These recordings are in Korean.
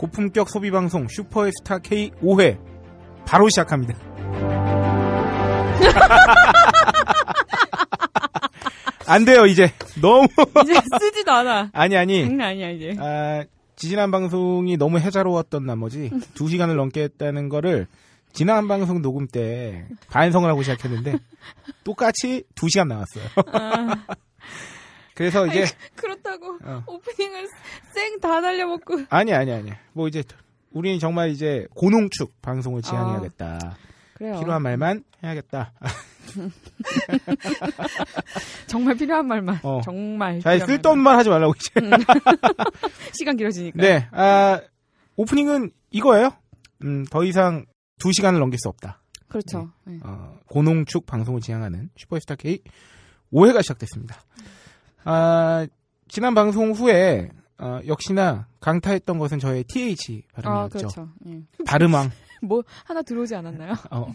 고품격 소비방송 슈퍼스타 K 5회 바로 시작합니다. 안 돼요 이제 너무 이제 쓰지도 않아. 아니 아니 아니야 이제. 아 지난 방송이 너무 해자로웠던 나머지 음. 두 시간을 넘게 했다는 거를 지난 방송 녹음 때 반성을 하고 시작했는데 똑같이 두 시간 나왔어요. 아. 그래서 이제 아니, 그렇다고 어. 오프닝을 쌩 다 날려먹고 아니 아니 아니 뭐 이제 우리는 정말 이제 고농축 방송을 지향해야겠다. 아, 그래요. 필요한 말만 해야겠다. 정말 필요한 말만. 어. 정말. 잘 쓸데없는 말 하지 말라고 이제. 음. 시간 길어지니까. 네. 아, 오프닝은 이거예요. 음, 더 이상 두 시간을 넘길 수 없다. 그렇죠. 네. 네. 어, 고농축 방송을 지향하는 슈퍼스타 K 5회가 시작됐습니다. 아, 지난 방송 후에 어, 역시나 강타했던 것은 저의 TH 발음이었죠. 아, 그렇죠. 예. 발음왕. 뭐 하나 들어오지 않았나요? 어.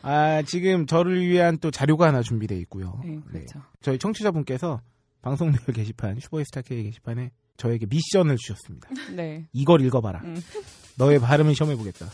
아 지금 저를 위한 또 자료가 하나 준비돼 있고요. 예, 네. 그렇죠. 네. 저희 청취자분께서 방송 내용 게시판 슈퍼스타 K 게시판에 저에게 미션을 주셨습니다. 네. 이걸 읽어봐라. 음. 너의 발음을 시험해보겠다.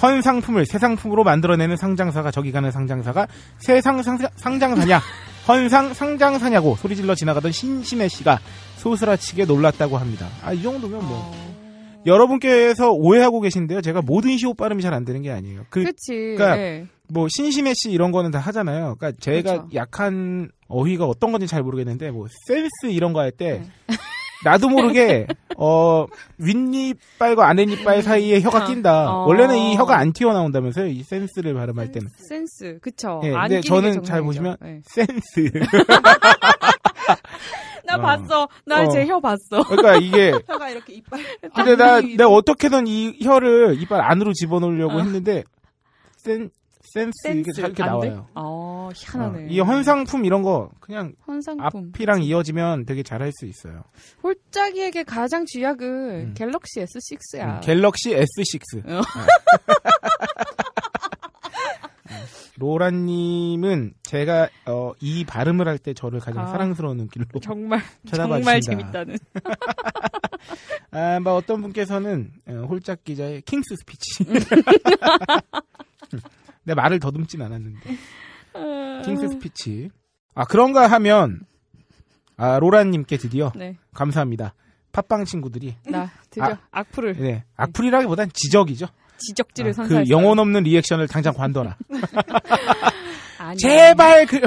헌 상품을 새 상품으로 만들어내는 상장사가 저기 가는 상장사가 새상 상장사냐 헌상 상장사냐고 소리질러 지나가던 신심혜 씨가 소스라치게 놀랐다고 합니다. 아 이 정도면 뭐 어... 여러분께서 오해하고 계신데요. 제가 모든 시옷 발음이 잘 안 되는 게 아니에요. 그, 그치, 그러니까 네. 뭐 신심의 씨 이런 거는 다 하잖아요. 그러니까 제가 그렇죠. 약한 어휘가 어떤 건지 잘 모르겠는데 뭐 센스 이런 거 할때 네. 나도 모르게 어 윗니빨과 아랫니빨 사이에 혀가 낀다. 어. 원래는 이 혀가 안 튀어나온다면서요? 이 센스를 발음할 때는 센스, 그쵸? 네, 안 근데 저는 잘 보시면 네. 센스. 나 어. 봤어. 나 어. 제혀 봤어. 그러니까 이게 혀가 이렇게 이빨. 아, 근데 나내 어떻게든 이 혀를 이빨 안으로 집어넣으려고 어. 했는데 센 센스, 센스 이렇게 이렇게 나와요. 아, 희한하네. 어, 이 헌상품 이런 거 그냥 헌상품. 앞이랑 이어지면 되게 잘할 수 있어요. 홀짝이에게 가장 쥐약은 음. 갤럭시 S6야. 음, 갤럭시 S6. 어. 네. 음, 로라님은 제가 어, 이 발음을 할 때 저를 가장 아, 사랑스러운 눈길로 정말 정말 재밌다는. 아, 뭐 어떤 분께서는 어, 홀짝 기자의 킹스 스피치. 내 말을 더듬진 않았는데. 아. 킹스 스피치. 아, 그런가 하면, 아, 로라님께 드디어. 네. 감사합니다. 팟빵 친구들이. 나, 드디어. 아, 악플을. 네. 네. 악플이라기보단 지적이죠. 지적지를 아, 그 선사그 영혼 없는 리액션을 당장 관둬라. 아니, 제발 그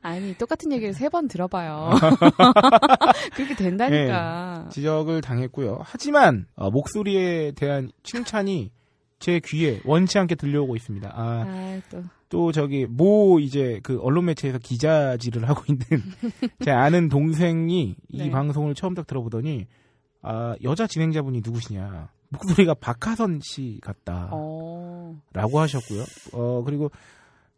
아니 뭐. 똑같은 얘기를 세 번 들어봐요. 아. 그렇게 된다니까. 네, 지적을 당했고요. 하지만 어, 목소리에 대한 칭찬이 제 귀에 원치 않게 들려오고 있습니다. 아, 아 또. 또 저기 모 이제 그 언론 매체에서 기자질을 하고 있는 제 아는 동생이 네. 이 방송을 처음 딱 들어보더니 아 여자 진행자분이 누구시냐 목소리가 박하선 씨 같다라고 어. 하셨고요. 어 그리고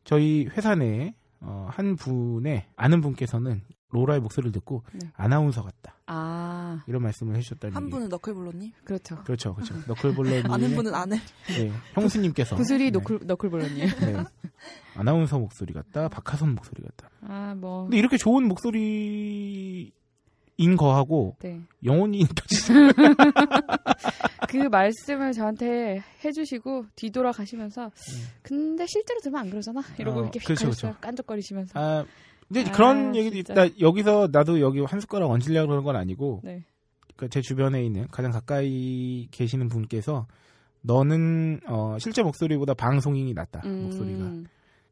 저희 회사 내한 어, 분의 아는 분께서는 로라의 목소리를 듣고 네. 아나운서 같다. 아. 이런 말씀을 해주셨다는 한 분은 너클볼러님? 그렇죠. 그렇죠, 그렇죠. 너클볼러님. 아는 분은 아는. 네, 형수님께서. 구슬이 네. 너클 너클볼러님. 네. 아나운서 목소리 같다. 박하선 목소리 같다. 아 뭐. 근데 이렇게 좋은 목소리. 인 거하고 네. 영혼이인 그 말씀을 저한테 해주시고 뒤돌아 가시면서 네. 근데 실제로 들면안 그러잖아 이러고 어, 이렇게 그렇죠, 그렇죠. 깐적거리시면서 아, 근데 아, 그런 얘기도 진짜. 있다. 여기서 나도 여기 한 숟가락 얹으려고 그러는 건 아니고 네. 그제 주변에 있는 가장 가까이 계시는 분께서 너는 어, 실제 목소리보다 방송인이 낫다. 음. 목소리가.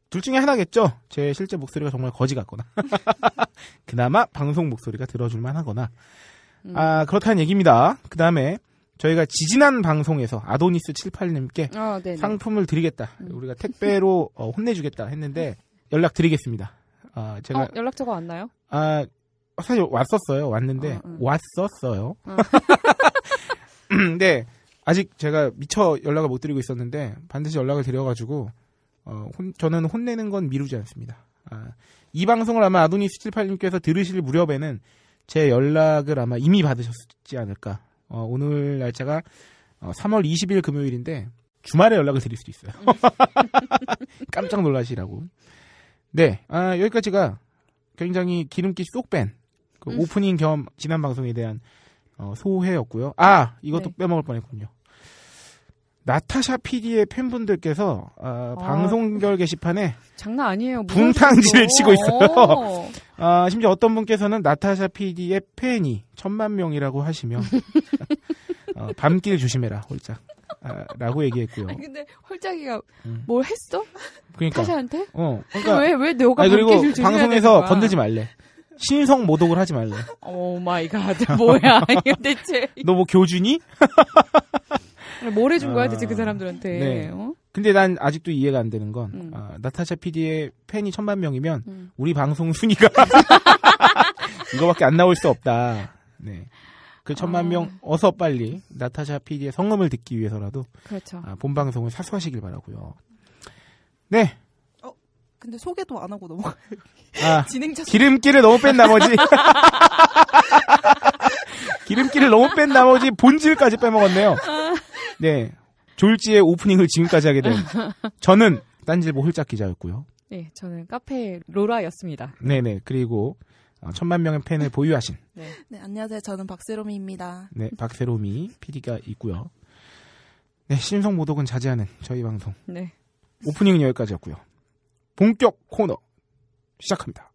둘 중에 하나겠죠. 제 실제 목소리가 정말 거지 같거나 그나마 방송 목소리가 들어줄 만하거나 음. 아 그렇다는 얘기입니다. 그 다음에 저희가 지지난 방송에서 아도니스 78님께 어, 아, 상품을 드리겠다. 음. 우리가 택배로 어, 혼내주겠다 했는데 연락 드리겠습니다. 아 제가 어, 연락처가 왔나요? 아 사실 왔었어요. 왔는데 어, 응. 어. 왔었어요. 어. 음, 근데 아직 제가 미처 연락을 못 드리고 있었는데 반드시 연락을 드려가지고 어, 혼, 저는 혼내는 건 미루지 않습니다. 아, 이 방송을 아마 아도니스78님께서 들으실 무렵에는 제 연락을 아마 이미 받으셨지 않을까. 어, 오늘 날짜가 어, 3월 20일 금요일인데 주말에 연락을 드릴 수도 있어요. 음. 깜짝 놀라시라고. 네, 아, 여기까지가 굉장히 기름기 쏙뺀그 음. 오프닝 겸 지난 방송에 대한 어, 소회였고요. 아, 이것도 네. 빼먹을 뻔했군요. 나타샤 PD의 팬분들께서 어, 아, 방송결 게시판에 장난 아니에요. 분탕질을 치고 있어요. 어. 아, 심지어 어떤 분께서는 나타샤 PD의 팬이 천만 명이라고 하시며 어, 밤길 조심해라 홀짝. 아, 라고 얘기했고요. 아니, 근데 홀짝이가 응. 음. 뭘 했어? 그러니까. 타샤한테? 어. 그러니까 왜, 왜 너가 아니, 그리고 방송에서 건들지 말래. 신성 모독을 하지 말래. 오 마이 갓. 뭐야, 이거 대체. 너 뭐교준이뭘 해준 거야, 대체 그 아, 사람들한테. 네. 어? 근데 난 아직도 이해가 안 되는 건, 음. 아, 나타샤 PD의 팬이 천만 명이면, 음. 우리 방송 순위가 이거밖에 안 나올 수 없다. 네. 그 아. 천만 아. 명 어서 빨리 나타샤 PD의 성음을 듣기 위해서라도 그렇죠. 아, 본 방송을 사수하시길 바라고요. 네. 어, 근데 소개도 안 하고 너무 아, 진행자 기름기를 너무 뺀 나머지 기름기를 너무 뺀 나머지 본질까지 빼먹었네요. 네. 졸지의 오프닝을 지금까지 하게 된 저는 딴질보 홀짝 기자였고요. 네, 저는 카페 로라였습니다. 네네. 그리고 어, 천만 명의 팬을 보유하신. 네. 네, 안녕하세요. 저는 박세롬이입니다. 네, 박세롬이 PD가 있고요. 네, 신성 모독은 자제하는 저희 방송. 네. 오프닝은 여기까지였고요. 본격 코너 시작합니다.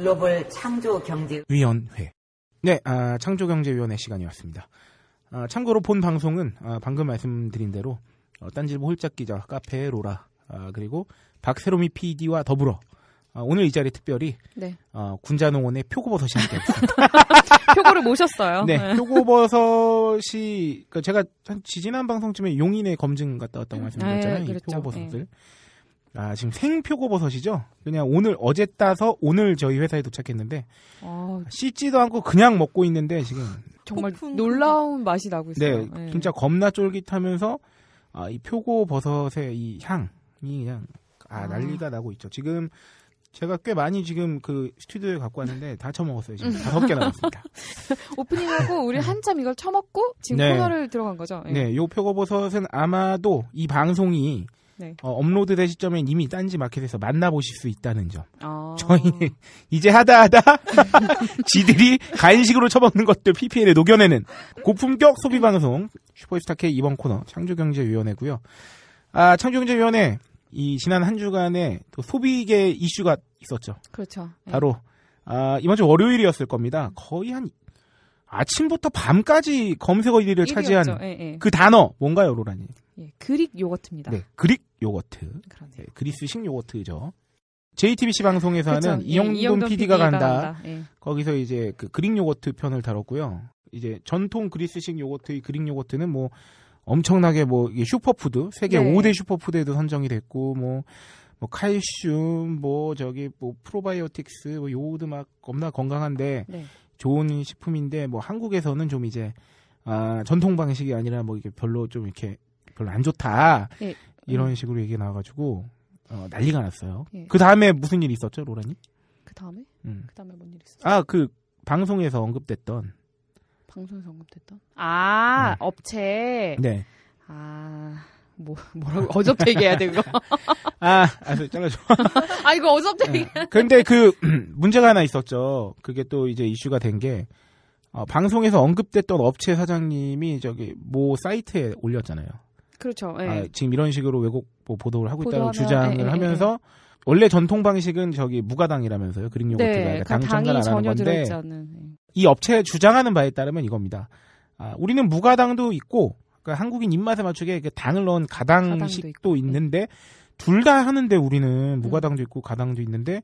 글로벌 창조경제위원회. 네, 아, 창조경제위원회 시간이었습니다. 아, 참고로 본 방송은 아, 방금 말씀드린 대로 어, 딴지보 홀짝 기자, 카페 로라, 아, 그리고 박세롬이 PD와 더불어 아, 오늘 이 자리 특별히 네. 어, 군자농원의 표고버섯이 함께했습니다. 표고를 모셨어요. 네, 네, 표고버섯이 그러니까 제가 한 지지난 방송쯤에 용인의 검증 갔다 왔다고 말씀드렸잖아요. 아, 예, 그렇죠. 네, 이 표고버섯들. 네. 아, 지금 생표고버섯이죠? 그냥 오늘, 어제 따서 오늘 저희 회사에 도착했는데, 아, 씻지도 않고 그냥 먹고 있는데, 지금. 정말 폭풍. 놀라운 맛이 나고 있어요. 네, 네. 진짜 겁나 쫄깃하면서, 아, 이 표고버섯의 이 향이 그냥, 아, 아, 난리가 나고 있죠. 지금, 제가 꽤 많이 지금 그 스튜디오에 갖고 왔는데 다 처먹었어요. 지금 음. 다섯 개 남았습니다. 오프닝하고 우리 네. 한참 이걸 처먹고 지금 네. 코너를 들어간 거죠. 예. 네, 네요 표고버섯은 아마도 이 방송이 네. 어, 업로드 될 시점엔 이미 딴지 마켓에서 만나보실 수 있다는 점. 어... 아. 저희는 이제 하다 하다 지들이 간식으로 처먹는 것들 PPL에 녹여내는 고품격 소비방송 슈퍼스타K 이번 코너 창조경제위원회고요. 아, 창조경제위원회 이 지난 한 주간에 또 소비계 이슈가 있었죠. 그렇죠. 네. 바로 네. 아, 이번 주 월요일이었을 겁니다. 거의 한 아침부터 밤까지 검색어 1위를 차지한 예, 예. 그 단어 뭔가요, 로라니? 예, 그릭 요거트입니다. 네, 그릭 요거트. 네, 그리스식 요거트죠. JTBC 방송에서 하는 이영돈, 이영돈 PD가, PD가 간다. 간다. 예. 거기서 이제 그 그릭 요거트 편을 다뤘고요. 이제 전통 그리스식 요거트의 그릭 요거트는 뭐 엄청나게 뭐 슈퍼푸드 세계 네. 5대 슈퍼푸드에도 선정이 됐고 뭐뭐 뭐 칼슘, 뭐 저기 뭐 프로바이오틱스, 뭐 요오드 막 겁나 건강한데 네. 좋은 식품인데 뭐 한국에서는 좀 이제 아, 전통 방식이 아니라 뭐 이게 별로 좀 이렇게 별로 안 좋다 예. 이런 음. 식으로 얘기 나와가지고 어, 난리가 났어요. 예. 그 다음에 무슨 일이 있었죠, 로라님? 그 다음에? 음. 그 다음에 뭔 일이 있었죠? 아, 그 방송에서 언급됐던 방송에서 언급됐던 아 네. 업체 네. 아 뭐, 뭐라고, 어접대 얘해야되 이거. 아, 알았어, 아, 네, 잘라줘. 아, 이거 어접대 네. 얘기. 근데 그, 문제가 하나 있었죠. 그게 또 이제 이슈가 된 게, 어, 방송에서 언급됐던 업체 사장님이 저기, 모 사이트에 올렸잖아요. 그렇죠. 예. 아, 지금 이런 식으로 외국 뭐 보도를 하고 있다고 하면 주장을 예, 예 하면서, 예. 원래 전통 방식은 저기 무가당이라면서요. 그릭 요거트가 네, 그러니까 당 첨가를 안는 건데, 않은, 예. 이 업체 주장하는 바에 따르면 이겁니다. 아, 우리는 무가당도 있고, 그러니까 한국인 입맛에 맞추게 당을 넣은 가당식도 있는데 둘 다 하는데 우리는 음. 무가당도 있고 가당도 있는데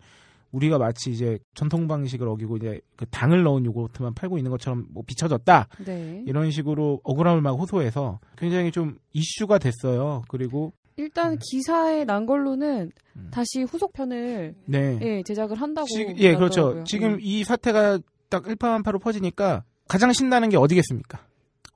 우리가 마치 이제 전통 방식을 어기고 이제 그 당을 넣은 요구르트만 팔고 있는 것처럼 뭐 비춰졌다 네. 이런 식으로 억울함을 막 호소해서 굉장히 좀 이슈가 됐어요. 그리고 일단 음. 기사에 난 걸로는 음. 다시 후속편을 네. 예, 제작을 한다고 지, 예 그렇죠. 지금 음. 이 사태가 딱 일파만파로 퍼지니까 가장 신나는 게 어디겠습니까?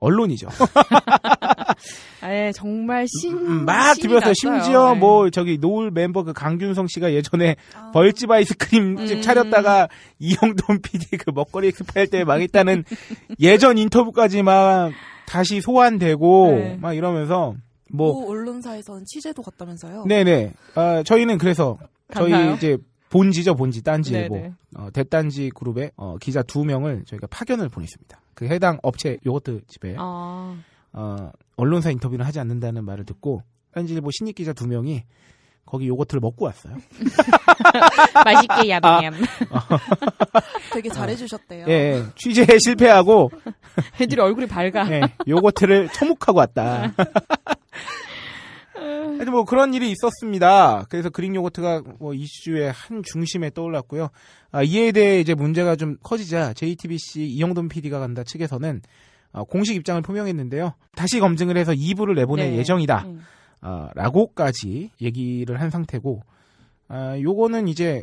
언론이죠. 아, 예, 정말 신. 음, 음, 막 들면서 심지어 네. 뭐 저기 노을 멤버 그 강균성 씨가 예전에 아... 벌집 아이스크림 음. 집 음... 차렸다가 이영돈 PD 그 먹거리 엑스파일 때 망했다는 예전 인터뷰까지 막 다시 소환되고 네. 막 이러면서 뭐 그 언론사에서는 취재도 갔다면서요? 네네. 아, 저희는 그래서 저희 갔나요? 이제 본지죠 본지 딴지뭐 어, 대딴지 그룹의 어, 기자 두 명을 저희가 파견을 보냈습니다. 그 해당 업체 요거트 집에 아. 어, 언론사 인터뷰는 하지 않는다는 말을 듣고 현지일보 신입 기자 두 명이 거기 요거트를 먹고 왔어요. 맛있게 야밤. 아, 되게 어. 잘해주셨대요. 예, 예, 취재에 실패하고 애들이 얼굴이 밝아. 예, 요거트를 처묵하고 왔다. 그래서 뭐 그런 일이 있었습니다. 그래서 그릭 요거트가 뭐 이슈의 한 중심에 떠올랐고요. 아, 이에 대해 이제 문제가 좀 커지자 JTBC 이영돈 PD가 간다 측에서는 어, 공식 입장을 표명했는데요. 다시 검증을 해서 2부를 내보낼 네. 예정이다. 음. 어, 라고까지 얘기를 한 상태고, 아, 요거는 이제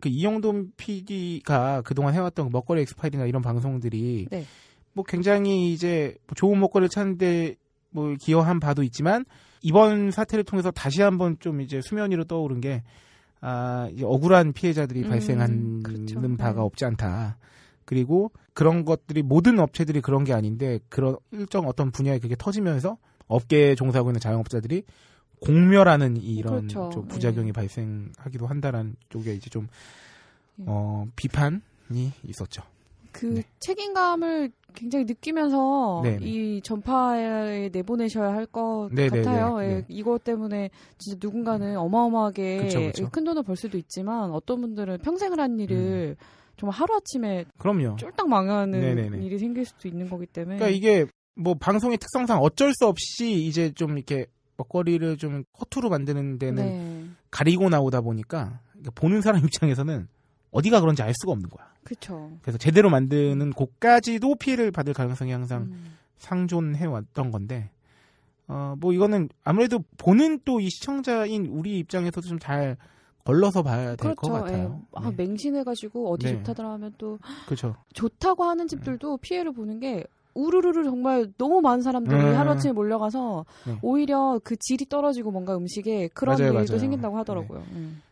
그 이영돈 PD가 그동안 해왔던 그 먹거리 엑스파이딩이나 이런 방송들이 네. 뭐 굉장히 이제 좋은 먹거리를 찾는데 뭐 기여한 바도 있지만 이번 사태를 통해서 다시 한번 좀 이제 수면 위로 떠오른 게 아, 억울한 피해자들이 음, 발생하는 그렇죠. 네. 바가 없지 않다. 그리고 그런 것들이 모든 업체들이 그런 게 아닌데 그런 일정 어떤 분야에 그게 터지면서 업계에 종사하고 있는 자영업자들이 공멸하는 이런 그렇죠. 네. 부작용이 네. 발생하기도 한다라는 쪽에 이제 좀 예. 어, 비판이 있었죠. 그 네. 책임감을 굉장히 느끼면서 네이 네. 전파에 내보내셔야 할것 네, 네, 같아요. 예, 네. 이것 때문에 진짜 누군가는 어마어마하게 그쵸, 그쵸. 큰 돈을 벌 수도 있지만 어떤 분들은 평생을 한 일을 음. 정말 하루아침에 그럼요. 쫄딱 망하는 네네네. 일이 생길 수도 있는 거기 때문에 그러니까 이게 뭐 방송의 특성상 어쩔 수 없이 이제 좀 이렇게 먹거리를 좀 허투루 만드는 데는 네. 가리고 나오다 보니까 보는 사람 입장에서는 어디가 그런지 알 수가 없는 거야. 그렇 그래서 제대로 만드는 곳까지도 피해를 받을 가능성이 항상 음. 상존해 왔던 건데 어뭐 이거는 아무래도 보는 또 이 시청자인 우리 입장에서도 좀 잘 걸러서 봐야 될것 그렇죠. 예. 같아요. 예. 아, 네. 맹신해가지고 어디 네. 좋다더라 하면 또 그렇죠. 좋다고 하는 집들도 네. 피해를 보는 게 우르르르 정말 너무 많은 사람들이 음. 하루아침에 몰려가서 네. 오히려 그 질이 떨어지고 뭔가 음식에 그런 맞아요, 일도 맞아요. 생긴다고 하더라고요. 네. 음.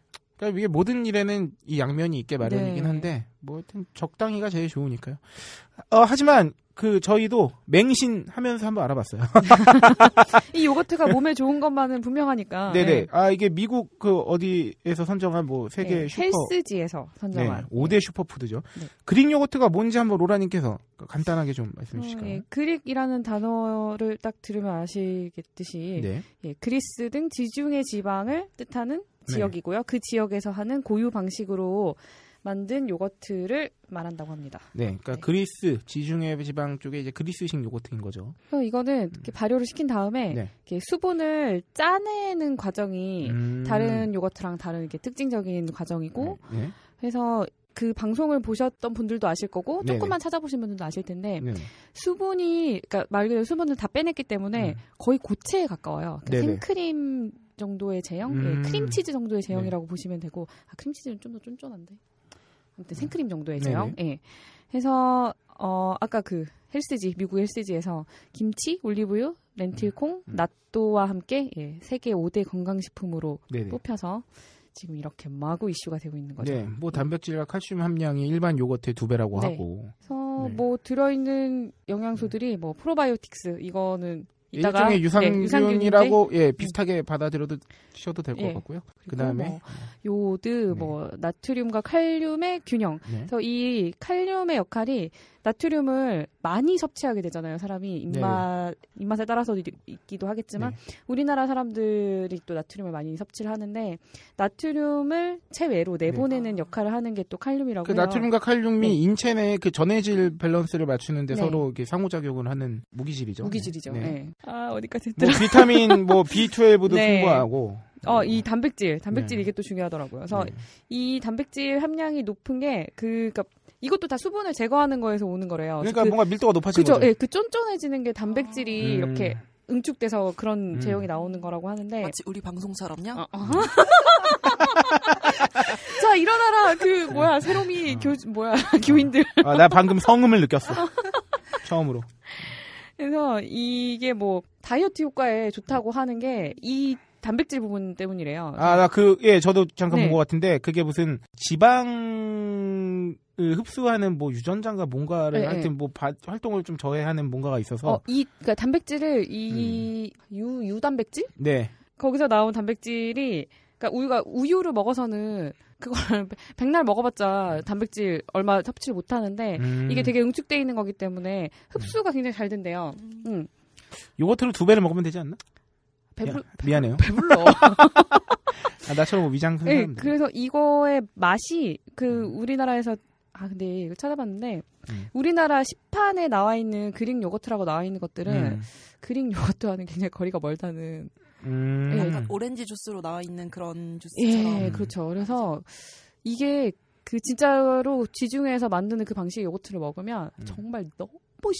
그러니까 이게 모든 일에는 이 양면이 있게 마련이긴 네. 한데 뭐 하여튼 적당히가 제일 좋으니까요. 어, 하지만 그 저희도 맹신하면서 한번 알아봤어요. 이 요거트가 몸에 좋은 것만은 분명하니까. 네네. 네. 아 이게 미국 그 어디에서 선정한 뭐 세계 네. 슈퍼 헬스지에서 선정한 네. 5대 슈퍼푸드죠. 네. 그릭 요거트가 뭔지 한번 로라님께서 그 간단하게 좀 말씀해 주실까요? 어, 예. 그릭이라는 단어를 딱 들으면 아시겠듯이 네. 예. 그리스 등 지중해 지방을 뜻하는 네. 지역이고요. 네. 그 지역에서 하는 고유 방식으로 만든 요거트를 말한다고 합니다. 네, 그러니까 네. 그리스 지중해 지방 쪽에 이제 그리스식 요거트인 거죠. 이거는 음. 발효를 시킨 다음에 네. 수분을 짜내는 과정이 음... 다른 요거트랑 다른 게 특징적인 과정이고, 네. 네. 그래서 그 방송을 보셨던 분들도 아실 거고 네, 조금만 찾아보신 분들도 아실 텐데 수분이 그러니까 말 그대로 수분을 다 빼냈기 때문에 음. 거의 고체에 가까워요. 그러니까 생크림 정도의 제형, 예, 음. 예, 크림치즈 정도의 네. 제형이라고 네. 보시면 되고 아, 크림치즈는 좀 더 쫀쫀한데 아무튼 음. 생크림 정도의 제형. 예. 해서 어 아까 그 헬스지 미국 헬스지에서 김치, 올리브유, 렌틸콩, 음. 음. 낫또와 함께 예, 세계 5대 건강식품으로 네네. 뽑혀서 지금 이렇게 마구 이슈가 되고 있는 거죠. 네, 뭐 예. 단백질과 칼슘 함량이 일반 요거트의 두 배라고 네. 하고. 그래서 네. 뭐 들어있는 영양소들이 음. 뭐 프로바이오틱스 이거는 이따가 일종의 네, 유산균이라고 예 네. 비슷하게 받아들여도 드셔도 될것 예. 같고요. 그다음에 뭐 요드 네. 뭐 나트륨과 칼륨의 균형. 그래서 이 칼륨의 역할이 나트륨을 많이 섭취하게 되잖아요. 사람이 입맛 네. 입맛에 따라서 있기도 하겠지만 네. 우리나라 사람들이 또 나트륨을 많이 섭취를 하는데 나트륨을 체외로 네. 내보내는 네. 역할을 하는 게 또 칼륨이라고 그 해요. 나트륨과 칼륨이 네. 인체 내그 전해질 음. 밸런스를 맞추는데 네. 서로 이렇게 상호작용을 하는 무기질이죠. 무기질이죠. 네. 아 어디까지 들어? 뭐 비타민 뭐 B12도 풍부하고. 어, 이 단백질, 단백질 네. 이게 또 중요하더라고요. 그래서 네. 이 단백질 함량이 높은 게 그, 그니까 이것도 다 수분을 제거하는 거에서 오는 거래요. 그러니까 그, 뭔가 밀도가 높아지는 거죠. 예, 그 쫀쫀해지는 게 단백질이 음. 이렇게 음. 응축돼서 그런 음. 제형이 나오는 거라고 하는데 마치 우리 방송처럼요. 어, 어. 자 일어나라 그 뭐야 새로미 어. 아. 교 뭐야 교인들. 아, 나 방금 성음을 느꼈어. 처음으로. 그래서 이게 뭐 다이어트 효과에 좋다고 하는 게 이 단백질 부분 때문이래요. 아, 나 그, 예, 저도 잠깐 네. 본것 같은데, 그게 무슨 지방 그 흡수하는 뭐유전자가 뭔가를 네, 하여튼 뭐 바, 활동을 좀 저해하는 뭔가가 있어서 어, 이 그러니까 단백질을 이유 음. 유 단백질? 네. 거기서 나온 단백질이 그러니까 우유가 우유를 먹어서는 그걸 백날 먹어봤자 단백질 얼마 섭취를 못 하는데 음. 이게 되게 응축돼 있는 거기 때문에 흡수가 음. 굉장히 잘 된대요. 음. 음. 요거트로 두 배를 먹으면 되지 않나? 배불 야, 미안해요. 배불러. 아, 나처럼 뭐 위장 큰 예, 네, 그래서 이거의 맛이 그 음. 우리나라에서 아 근데 이거 찾아봤는데 음. 우리나라 시판에 나와 있는 그릭 요거트라고 나와 있는 것들은 음. 그릭 요거트와는 굉장히 거리가 멀다는 음. 예. 약간 오렌지 주스로 나와 있는 그런 예, 주스처럼 예, 그렇죠. 그래서 이게 그 진짜로 지중해에서 만드는 그 방식의 요거트를 먹으면 음. 정말 너무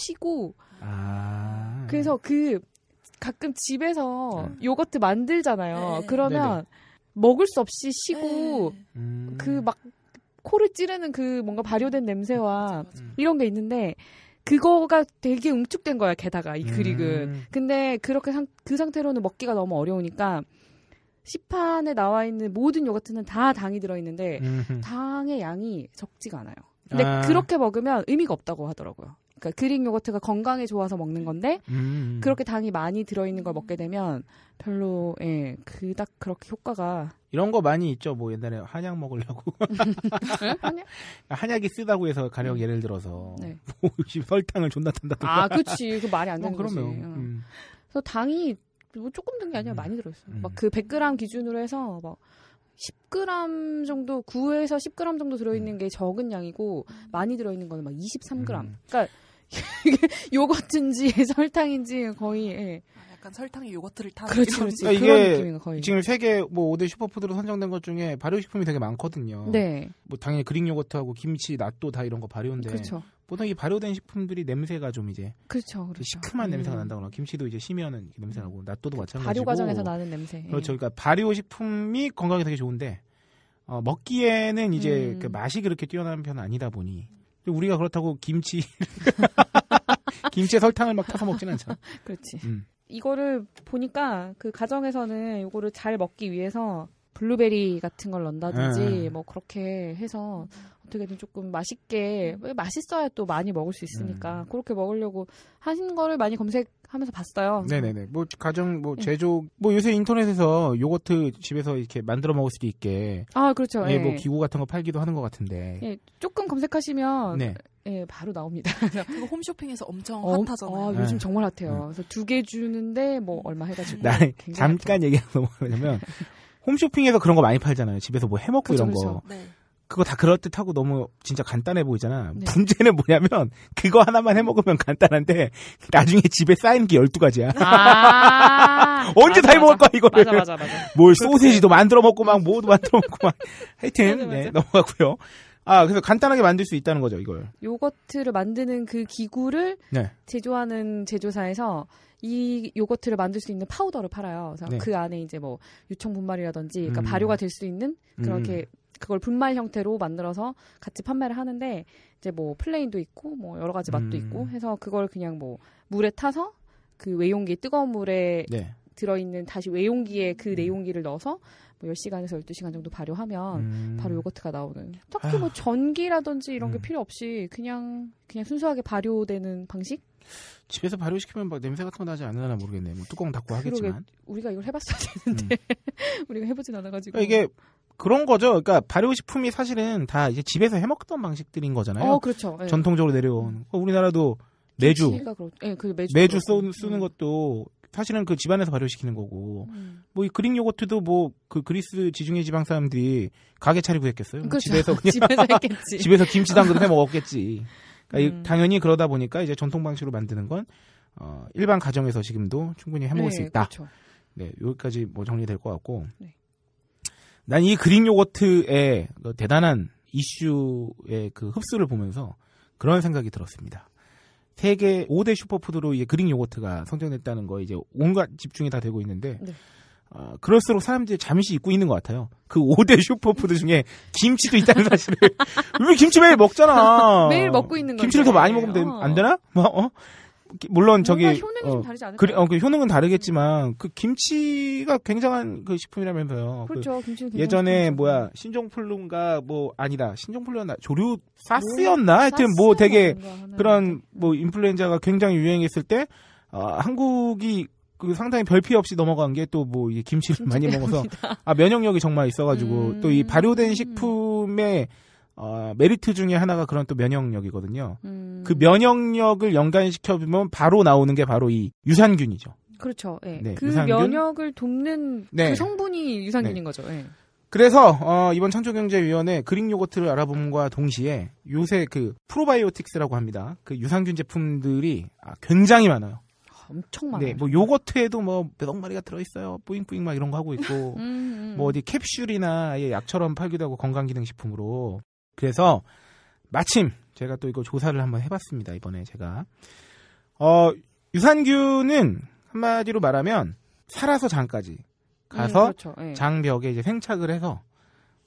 시고 아. 그래서 그 가끔 집에서 네. 요거트 만들잖아요. 네. 그러면 네네. 먹을 수 없이 시고 네. 음. 그막 코를 찌르는 그 뭔가 발효된 냄새와 맞아, 맞아. 이런 게 있는데 그거가 되게 응축된 거야 게다가 이 그릭은 음. 근데 그렇게 상, 그 상태로는 먹기가 너무 어려우니까 시판에 나와 있는 모든 요거트는 다 당이 들어있는데 음흠. 당의 양이 적지가 않아요 근데 아. 그렇게 먹으면 의미가 없다고 하더라고요 그러니까 그릭 요거트가 건강에 좋아서 먹는 건데 음. 그렇게 당이 많이 들어있는 걸 먹게 되면 별로 예 그닥 그렇게 효과가 이런 거 많이 있죠 뭐 옛날에 한약 먹으려고 네? 한약? 한약이 쓰다고 해서 가령 음. 예를 들어서 네. 뭐 설탕을 존나 탄다든가 아 그치 그 말이 안 되는 어, 거지 어. 음. 그래서 당이 뭐 조금 든 게 아니라 음. 많이 들어있어요 막그 음. 100g 기준으로 해서 막 뭐 10g 정도 9에서 10g 정도 들어있는 음. 게 적은 양이고 많이 들어있는 거는 막 23g. 음. 그러니까 요거트인지 설탕인지 거의 예. 아, 약간 설탕이 요거트를 타는 그렇지, 그렇지. 그런 이게 느낌인 거의. 지금 세계 뭐 5대 슈퍼푸드로 선정된 것 중에 발효식품이 되게 많거든요. 네. 뭐 당연히 그릭 요거트하고 김치, 낫또 다 이런 거 발효인데 그렇죠. 보통 이 발효된 식품들이 냄새가 좀 이제 그렇죠, 그렇죠. 시큼한 음. 냄새가 난다거나 김치도 이제 시면은 냄새 나고 낫또도 그렇죠. 마찬가지고 발효 과정에서 나는 냄새. 예. 그렇죠. 그러니까 발효 식품이 건강에 되게 좋은데 어, 먹기에는 이제 음. 그 맛이 그렇게 뛰어나는 편은 아니다 보니 우리가 그렇다고 김치 김치에 설탕을 막 타서 먹진 않잖아. 그렇지. 음. 이거를 보니까 그 가정에서는 이거를 잘 먹기 위해서 블루베리 같은 걸 넣는다든지 음. 뭐 그렇게 해서 어떻게든 조금 맛있게 맛있어야 또 많이 먹을 수 있으니까 음. 그렇게 먹으려고 하신 거를 많이 검색 하면서 봤어요. 네네네. 뭐 가정 뭐 예. 제조 뭐 요새 인터넷에서 요거트 집에서 이렇게 만들어 먹을 수도 있게 아 그렇죠. 예, 예. 뭐 기구 같은 거 팔기도 하는 것 같은데. 예, 조금 검색하시면 네. 예, 바로 나옵니다. 그거 홈쇼핑에서 엄청 어, 핫하잖아요. 아, 요즘 네. 정말 핫해요. 네. 그래서 두 개 주는데 뭐 얼마 해가지고. 나 잠깐 얘기 넘어가냐면 홈쇼핑에서 그런 거 많이 팔잖아요. 집에서 뭐 해먹고 이런 거. 네. 그거 다 그럴듯하고 너무 진짜 간단해 보이잖아. 네. 문제는 뭐냐면 그거 하나만 해 먹으면 간단한데 나중에 집에 쌓인 게 12가지야. 아~ 언제 다 해 먹을 거야, 이거를. 맞아, 맞아, 맞아. 뭘 소세지도 만들어 먹고 막 뭐도 만들어 먹고 막 하여튼 맞아, 네, 맞아. 네, 넘어가고요. 아, 그래서 간단하게 만들 수 있다는 거죠, 이걸. 요거트를 만드는 그 기구를 네. 제조하는 제조사에서 이 요거트를 만들 수 있는 파우더를 팔아요. 그래서 네. 그 안에 이제 뭐 유청 분말이라든지 그러니까 음. 발효가 될 수 있는 그렇게 음. 그걸 분말 형태로 만들어서 같이 판매를 하는데 이제 뭐 플레인도 있고 뭐 여러 가지 맛도 음. 있고 해서 그걸 그냥 뭐 물에 타서 그 외용기 뜨거운 물에 네. 들어있는 다시 외용기에 그 음. 내용기를 넣어서 뭐 10시간에서 12시간 정도 발효하면 음. 바로 요거트가 나오는. 특히 뭐 아. 전기라든지 이런 음. 게 필요 없이 그냥 그냥 순수하게 발효되는 방식? 집에서 발효시키면 막 뭐 냄새 같은 거 나지 않으나 모르겠네. 뭐 뚜껑 닫고 하겠지만. 우리가 이걸 해봤어야 되는데 음. 우리가 해보진 않아가지고. 그러니까 이게 그런 거죠. 그러니까 발효식품이 사실은 다 이제 집에서 해먹던 방식들인 거잖아요. 어, 그렇죠. 예. 전통적으로 내려온. 그 우리나라도 매주 그렇... 예, 그 매주, 매주 쓰는, 쓰는 음. 것도 사실은 그 집안에서 발효시키는 거고 음. 뭐이 그릭 요거트도 뭐 그 그리스 지중해 지방 사람들이 가게 차리고 했겠어요. 그렇죠. 집에서 그냥 집에서 했겠지. 집에서 김치 담그릇 해 먹었겠지. 그러니까 음. 당연히 그러다 보니까 이제 전통 방식으로 만드는 건 어, 일반 가정에서 지금도 충분히 해 먹을 네, 수 있다. 그렇죠. 네, 여기까지 뭐 정리될 것 같고. 네. 난이 그릭 요거트의 그 대단한 이슈의 그 흡수를 보면서 그런 생각이 들었습니다. 세계 5대 슈퍼푸드로 이제 그릭 요거트가 선정됐다는거 이제 온갖 집중이 다 되고 있는데 네. 어, 그럴수록 사람들이 잠시 잊고 있는 것 같아요. 그 5대 슈퍼푸드 중에 김치도 있다는 사실을. 왜 김치 매일 먹잖아. 매일 먹고 있는 거 김치를 더 많이 먹으면 되, 안 되나? 뭐, 어? 물론 저기 효능이 어, 좀 다르지 않을까? 그리, 어, 그 효능은 다르겠지만 그 김치가 굉장한 그 식품이라면서요. 그 그렇죠. 그 김치 예전에 식품. 뭐야 신종플루인가 뭐 아니다 신종플루였나 조류 사스였나 하여튼 뭐 사스 뭐 되게 그런 뭐 인플루엔자가 굉장히 유행했을 때 어, 한국이 그 상당히 별피 없이 넘어간 게 또 뭐 김치를 많이 먹어서 아 면역력이 정말 있어가지고 음. 또이 발효된 식품에 음. 어, 메리트 중에 하나가 그런 또 면역력이거든요. 음... 그 면역력을 연관시켜 보면 바로 나오는 게 바로 이 유산균이죠. 그렇죠. 예. 네, 그 유산균? 면역을 돕는 네. 그 성분이 유산균인 네. 거죠. 예. 그래서 어, 이번 창조경제위원회 그릭 요거트를 알아봄과 동시에 요새 그 프로바이오틱스라고 합니다. 그 유산균 제품들이 아, 굉장히 많아요. 아, 엄청 많아요. 네, 뭐 요거트에도 뭐몇억 마리가 들어있어요. 뿌잉뿌잉 막 이런 거 하고 있고, 음, 음. 뭐 어디 캡슐이나 약처럼 팔기도 하고 건강기능식품으로 그래서 마침 제가 또 이거 조사를 한번 해봤습니다. 이번에 제가 어, 유산균은 한마디로 말하면 살아서 장까지 가서 음, 그렇죠. 네. 장벽에 이제 생착을 해서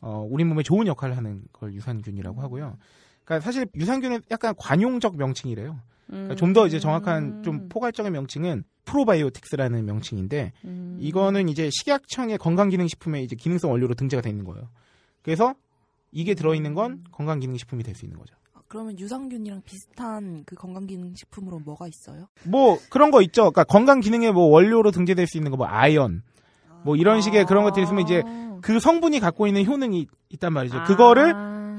어, 우리 몸에 좋은 역할을 하는 걸 유산균이라고 하고요. 그러니까 사실 유산균은 약간 관용적 명칭이래요. 그러니까 좀더 이제 정확한 음. 좀 포괄적인 명칭은 프로바이오틱스라는 명칭인데 음. 이거는 이제 식약청의 건강기능식품의 이제 기능성 원료로 등재가 돼 있는 거예요. 그래서 이게 들어있는 건 건강기능식품이 될 수 있는 거죠. 그러면 유산균이랑 비슷한 그 건강기능식품으로 뭐가 있어요? 뭐 그런 거 있죠. 그러니까 건강기능에 뭐 원료로 등재될 수 있는 거 뭐 아연, 뭐 이런 식의 그런 것들이 있으면 이제 아. 그 성분이 갖고 있는 효능이 있단 말이죠. 아~ 그거를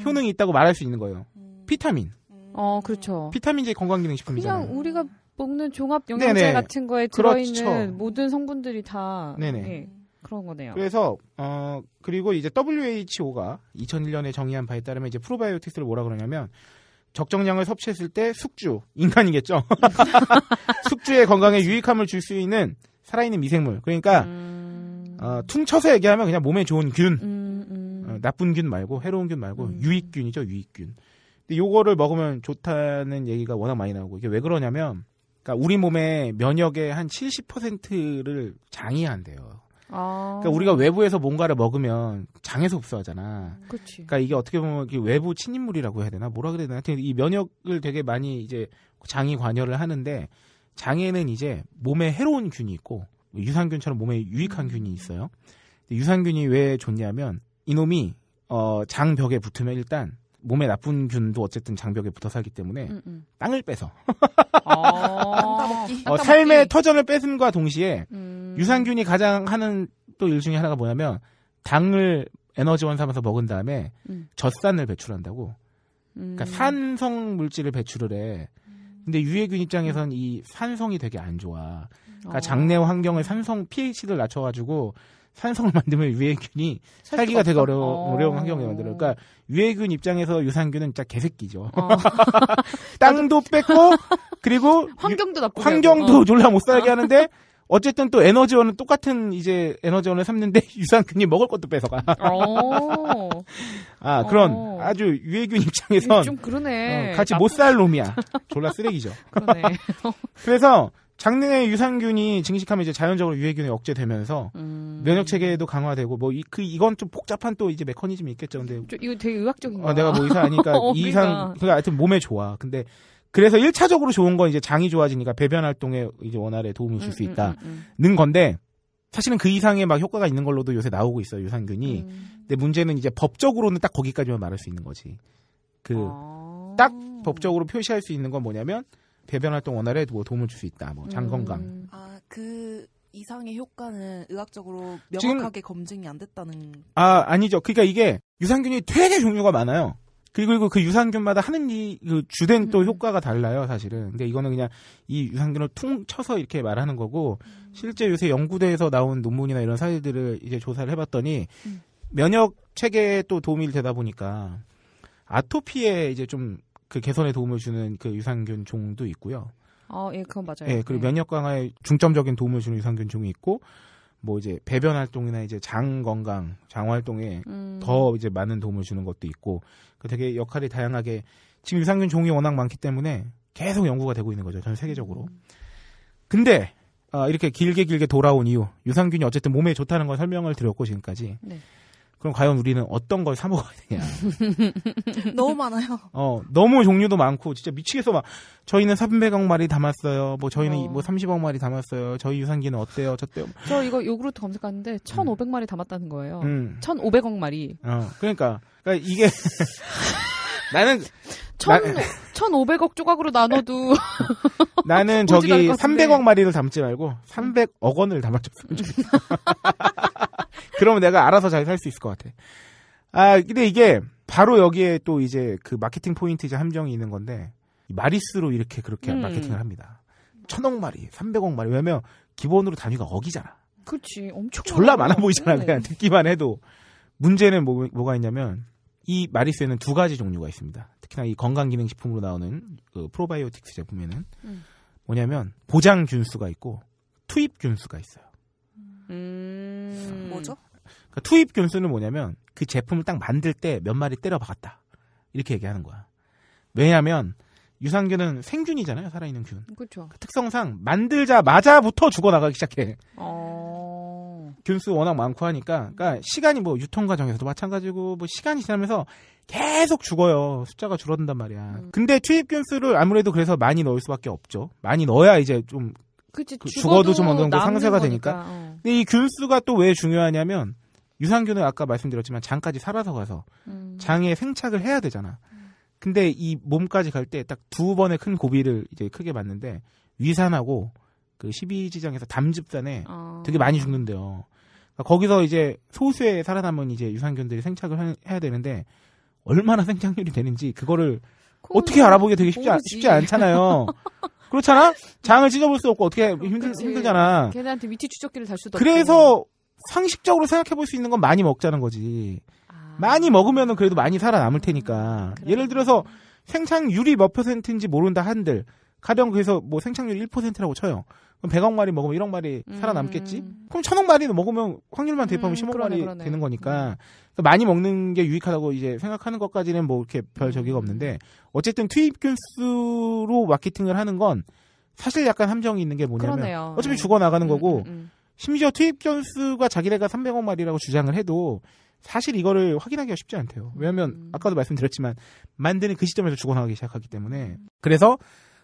효능이 있다고 말할 수 있는 거예요. 비타민 음. 음. 어, 그렇죠. 피타민제 건강기능식품이잖아요. 그냥 우리가 먹는 종합 영양제 네네. 같은 거에 그렇죠. 들어있는 그렇죠. 모든 성분들이 다. 네네. 네. 그런 거네요. 그래서 어 그리고 이제 WHO가 2001년에 정의한 바에 따르면 이제 프로바이오틱스를 뭐라 그러냐면 적정량을 섭취했을 때 숙주 인간이겠죠. 숙주의 건강에 유익함을 줄 수 있는 살아있는 미생물. 그러니까 음... 어, 퉁쳐서 얘기하면 그냥 몸에 좋은 균, 음, 음... 어, 나쁜 균 말고 해로운 균 말고 음. 유익균이죠 유익균. 근데 요거를 먹으면 좋다는 얘기가 워낙 많이 나오고 이게 왜 그러냐면 그러니까 우리 몸의 면역의 한 70%를 장이한대요. 아. 그러니까 우리가 외부에서 뭔가를 먹으면 장에서 흡수하잖아. 그치. 그러니까 이게 어떻게 보면 외부 침인물이라고 해야 되나 뭐라 그래야 되나 하여튼 이 면역을 되게 많이 이제 장이 관여를 하는데 장에는 이제 몸에 해로운 균이 있고 뭐 유산균처럼 몸에 유익한 균이 음. 있어요. 유산균이 왜 좋냐면 이놈이 어, 장벽에 붙으면 일단 몸에 나쁜 균도 어쨌든 장벽에 붙어 서하기 때문에 음, 음. 땅을 빼서 아~ 어, 삶의 터전을 뺏음과 동시에 음. 음. 유산균이 가장 하는 또 일 중에 하나가 뭐냐면 당을 에너지원 삼아서 먹은 다음에 음. 젖산을 배출한다고. 그러니까 음. 산성 물질을 배출을 해. 음. 근데 유해균 입장에선 이 산성이 되게 안 좋아. 그러니까 어. 장내 환경을 산성 pH를 낮춰가지고 산성을 만들면 유해균이 살기가 되게 어려, 어. 려운 환경에 만들어. 그러니까 유해균 입장에서 유산균은 진짜 개새끼죠. 어. 땅도 뺏고 그리고 환경도 나쁘 환경도 어. 졸라 못 살게 하는데 어쨌든 또 에너지원은 똑같은 이제 에너지원을 삼는데 유산균이 먹을 것도 뺏어가. 어. 아 그런 오. 어. 아주 유해균 입장에선 좀 그러네. 어, 같이 못 살 놈이야. 졸라 쓰레기죠. 그래서 장내 유산균이 증식하면 이제 자연적으로 유해균이 억제되면서 음... 면역 체계도 강화되고 뭐그 이건 좀 복잡한 또 이제 메커니즘이 있겠죠. 근데 이거 되게 의학적인 거야. 어, 내가 뭐 의사 아니까 어, 이상 그러니까 하여튼 몸에 좋아. 근데 그래서 1차적으로 좋은 건 이제 장이 좋아지니까 배변 활동에 이제 원활에 도움을 줄수 음, 음, 있다는 음, 건데 사실은 그 이상의 막 효과가 있는 걸로도 요새 나오고 있어요 유산균이. 음. 근데 문제는 이제 법적으로는 딱 거기까지만 말할 수 있는 거지. 그딱 아. 법적으로 표시할 수 있는 건 뭐냐면 배변 활동 원활에 뭐 도움을 줄 수 있다. 뭐 장 건강. 음. 아, 아그 이상의 효과는 의학적으로 명확하게 지금, 검증이 안 됐다는. 아 아니죠. 그러니까 이게 유산균이 되게 종류가 많아요. 그리고 그 유산균마다 하는 이그 주된 또 음. 효과가 달라요, 사실은. 근데 이거는 그냥 이 유산균을 통쳐서 이렇게 말하는 거고 음. 실제 요새 연구대에서 나온 논문이나 이런 사례들을 이제 조사를 해봤더니 음. 면역 체계에 또 도움이 되다 보니까 아토피에 이제 좀 그 개선에 도움을 주는 그 유산균 종도 있고요. 어, 예, 그건 맞아요. 예, 그리고 네. 면역 강화에 중점적인 도움을 주는 유산균 종이 있고 뭐 이제 배변 활동이나 이제 장 건강, 장 활동에 음. 더 이제 많은 도움을 주는 것도 있고 그 되게 역할이 다양하게 지금 유산균 종이 워낙 많기 때문에 계속 연구가 되고 있는 거죠. 전 세계적으로. 음. 근데 아, 이렇게 길게 길게 돌아온 이유 유산균이 어쨌든 몸에 좋다는 걸 설명을 드렸고 지금까지 네. 그럼 과연 우리는 어떤 걸 사 먹어야 되냐? 너무 많아요. 어, 너무 종류도 많고 진짜 미치겠어 막 저희는 300억 마리 담았어요. 뭐 저희는 어. 뭐 30억 마리 담았어요. 저희 유산기는 어때요? 저때요. 저 이거 요구르트 검색하는데 1,500마리 음. 담았다는 거예요. 음. 1,500억 마리. 어, 그러니까, 그러니까 이게 나는 천, 나, 1,500억 조각으로 나눠도 나는 저기 300억 마리를 담지 말고 300억 원을 담았죠 그러면 내가 알아서 잘 살 수 있을 것 같아. 아, 근데 이게 바로 여기에 또 이제 그 마케팅 포인트이자 함정이 있는 건데 마리스로 이렇게 그렇게 음. 마케팅을 합니다. 천억 마리, 삼백억 마리. 왜냐면 기본으로 단위가 억이잖아. 그렇지. 엄청 졸라 많아 보이잖아. 네. 그냥 듣기만 해도. 문제는 뭐, 뭐가 있냐면 이 마리스에는 두 가지 종류가 있습니다. 특히나 이 건강기능식품으로 나오는 그 프로바이오틱스 제품에는 음. 뭐냐면 보장균수가 있고 투입균수가 있어요. 음... 뭐죠? 그러니까 투입 견수는 뭐냐면 그 제품을 딱 만들 때 몇 마리 때려 박았다. 이렇게 얘기하는 거야. 왜냐하면 유산균은 생균이잖아요. 살아있는 균. 그렇죠. 그 특성상 만들자마자부터 죽어나가기 시작해. 어... 균수 워낙 많고 하니까 그러니까 시간이 뭐 유통 과정에서도 마찬가지고 뭐 시간이 지나면서 계속 죽어요. 숫자가 줄어든단 말이야. 음. 근데 투입 균수를 아무래도 그래서 많이 넣을 수밖에 없죠. 많이 넣어야 이제 좀 그치, 그 죽어도, 죽어도 좀 어느 정도 상쇄가 거니까. 되니까. 어. 근데 이 균수가 또 왜 중요하냐면 유산균은 아까 말씀드렸지만 장까지 살아서 가서 음. 장에 생착을 해야 되잖아. 음. 근데 이 몸까지 갈 때 딱 두 번의 큰 고비를 이제 크게 맞는데 위산하고 그 12지장에서 담즙산에 어. 되게 많이 죽는데요. 그러니까 거기서 이제 소수에 살아남은 이제 유산균들이 생착을 하, 해야 되는데 얼마나 생착률이 되는지 그거를 어떻게 알아보기 되게 쉽지, 쉽지 않잖아요. 그렇잖아? 장을 찢어볼 수 없고 어떻게 힘들, 힘들잖아. 걔네한테 위치 추적기를 달 수도 그래서 없고. 상식적으로 생각해 볼 수 있는 건 많이 먹자는 거지. 아... 많이 먹으면은 그래도 많이 살아남을 테니까. 음, 예를 들어서 생착률이몇 퍼센트인지 모른다 한들 가령 그래서 뭐생착률 1%라고 쳐요. 그럼 100억 마리 먹으면 1억 마리 음. 살아남겠지? 그럼 1000억 마리 먹으면 확률만 대입하면 음, 10억 그러네, 마리 그러네. 되는 거니까 음. 많이 먹는 게 유익하다고 이제 생각하는 것까지는 뭐 이렇게 별 저기가 음. 없는데 어쨌든 투입 교수로 마케팅을 하는 건 사실 약간 함정이 있는 게 뭐냐면 그러네요. 어차피 네. 죽어 나가는 음, 거고 음, 음, 심지어 투입 견수가 자기네가 300억 마리라고 주장을 해도 사실 이거를 확인하기가 쉽지 않대요. 왜냐하면 음. 아까도 말씀드렸지만 만드는 그 시점에서 죽어나가기 시작하기 때문에 음. 그래서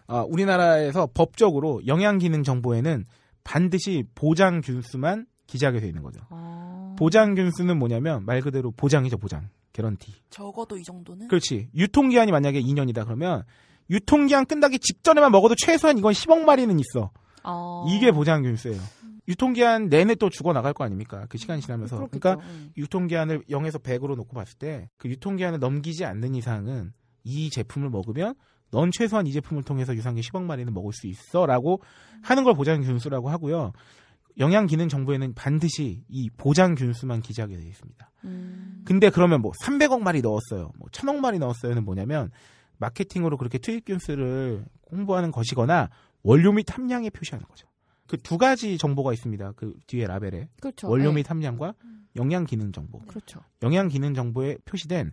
어, 우리나라에서 법적으로 영양 기능 정보에는 반드시 보장 균수만 기재하게 되어 있는 거죠. 아. 보장 균수는 뭐냐면 말 그대로 보장이죠 보장. 개런티. 적어도 이 정도는? 그렇지. 유통기한이 만약에 2년이다 그러면 유통기한 끝나기 직전에만 먹어도 최소한 이건 10억 마리는 있어. 어... 이게 보장 균수예요. 유통기한 내내 또 죽어나갈 거 아닙니까? 그 시간이 음, 지나면서. 그렇겠죠. 그러니까 음. 유통기한을 0에서 100으로 놓고 봤을 때 그 유통기한을 넘기지 않는 이상은 이 제품을 먹으면 넌 최소한 이 제품을 통해서 유산균 10억 마리는 먹을 수 있어 라고 하는 걸 보장균수라고 하고요. 영양기능정보에는 반드시 이 보장균수만 기재하게 되어 있습니다. 음. 근데 그러면 뭐 300억 마리 넣었어요. 뭐 1000억 마리 넣었어요는 뭐냐면 마케팅으로 그렇게 투입균수를 홍보하는 것이거나 원료 및 함량에 표시하는 거죠. 그두 가지 정보가 있습니다. 그 뒤에 라벨에 그렇죠. 원료 네. 및 함량과 음. 영양 기능 정보. 네. 그렇죠. 영양 기능 정보에 표시된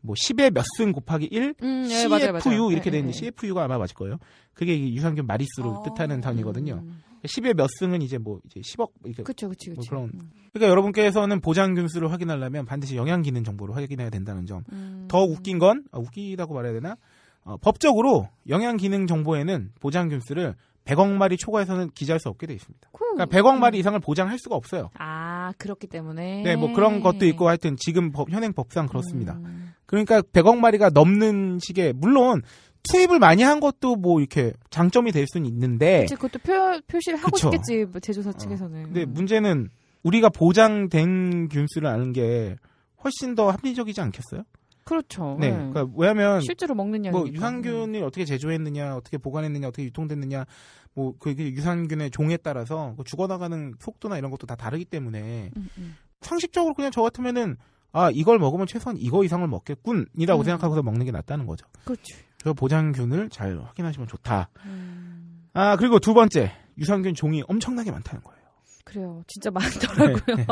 뭐 10의 몇 승 곱하기 1 음, CFU 네, 맞아요, 맞아요. 네, 이렇게 되는 네, 네. CFU가 아마 맞을 거예요. 그게 유산균 마리수로 아, 뜻하는 단위거든요. 음. 10의 몇 승은 이제 뭐 이제 10억 이렇게 그쵸, 그쵸, 뭐 그쵸. 뭐 그런 음. 그러니까 여러분께서는 보장균 수를 확인하려면 반드시 영양 기능 정보를 확인해야 된다는 점. 음. 더 웃긴 건 아, 웃기다고 말해야 되나? 어, 법적으로 영양 기능 정보에는 보장균 수를 100억 마리 초과해서는 기재할 수 없게 돼 있습니다. 그... 그러니까 100억 마리 음. 이상을 보장할 수가 없어요. 아 그렇기 때문에 네 뭐 그런 것도 있고 하여튼 지금 법, 현행 법상 그렇습니다. 음... 그러니까 100억 마리가 넘는 식의 물론 투입을 많이 한 것도 뭐 이렇게 장점이 될 수는 있는데 그치, 그것도 표, 표시를 하고 그쵸. 싶겠지 뭐 제조사 어. 측에서는. 어, 근데 문제는 우리가 보장된 균수를 아는 게 훨씬 더 합리적이지 않겠어요? 그렇죠. 네. 네. 그러니까 왜냐하면 실제로 먹는 양뭐 유산균을 어떻게 제조했느냐, 어떻게 보관했느냐, 어떻게 유통됐느냐, 뭐 그 유산균의 종에 따라서 그 죽어나가는 속도나 이런 것도 다 다르기 때문에 음, 음. 상식적으로 그냥 저 같으면은 아 이걸 먹으면 최소한 이거 이상을 먹겠군이라고 음. 생각하고서 먹는 게 낫다는 거죠. 그렇죠. 그 보장균을 잘 확인하시면 좋다. 음. 아 그리고 두 번째 유산균 종이 엄청나게 많다는 거예요. 그래요. 진짜 많더라고요. 네, 네.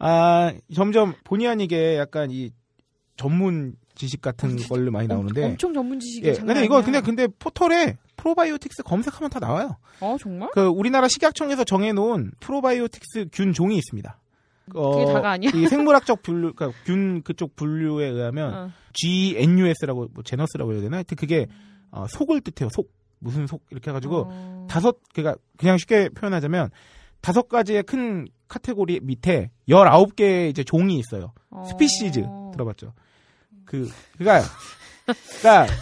아 점점 본의 아니게 약간 이 전문 지식 같은 걸로 많이 나오는데 엄청 전문 지식이 예, 근데 이거 그냥 근데 포털에 프로바이오틱스 검색하면 다 나와요. 어 정말? 그 우리나라 식약청에서 정해놓은 프로바이오틱스 균 종이 있습니다. 음, 그게 어, 다가 아니야? 이 생물학적 분류, 그러니까 균 그쪽 분류에 의하면 어. GNUS라고 뭐 제너스라고 해야 되나? 하여튼 그게 어, 속을 뜻해요. 속 무슨 속 이렇게 해가지고 어. 다섯 그러니까 그냥 쉽게 표현하자면 다섯 가지의 큰 카테고리 밑에 19개의 이제 종이 있어요. 어... 스피시즈 들어봤죠. 그그니까 그러니까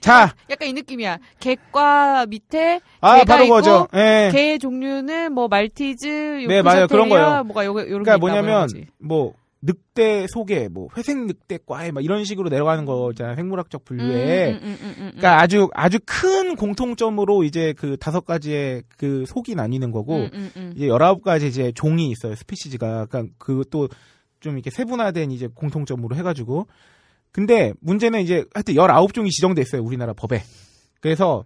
자 아, 약간 이 느낌이야. 객과 밑에 아 바로 그 거죠. 예. 개의 종류는 뭐 말티즈, 요 네, 맞아요. 그런 거예요. 뭐가 요, 런 그러니까 뭐냐면 뭐 늑대 속에 뭐 회색 늑대과에 막 이런 식으로 내려가는 거잖아요 생물학적 분류에 음 음, 음, 음, 음, 그러니까 아주 아주 큰 공통점으로 이제 그 다섯 가지의 그 속이 나뉘는 거고 음, 이제 열아홉 가지 이제 종이 있어요 스피시즈가 그러니까 그것도 좀 이렇게 세분화된 이제 공통점으로 해가지고 근데 문제는 이제 하여튼 열아홉 종이 지정돼 있어요 우리나라 법에 그래서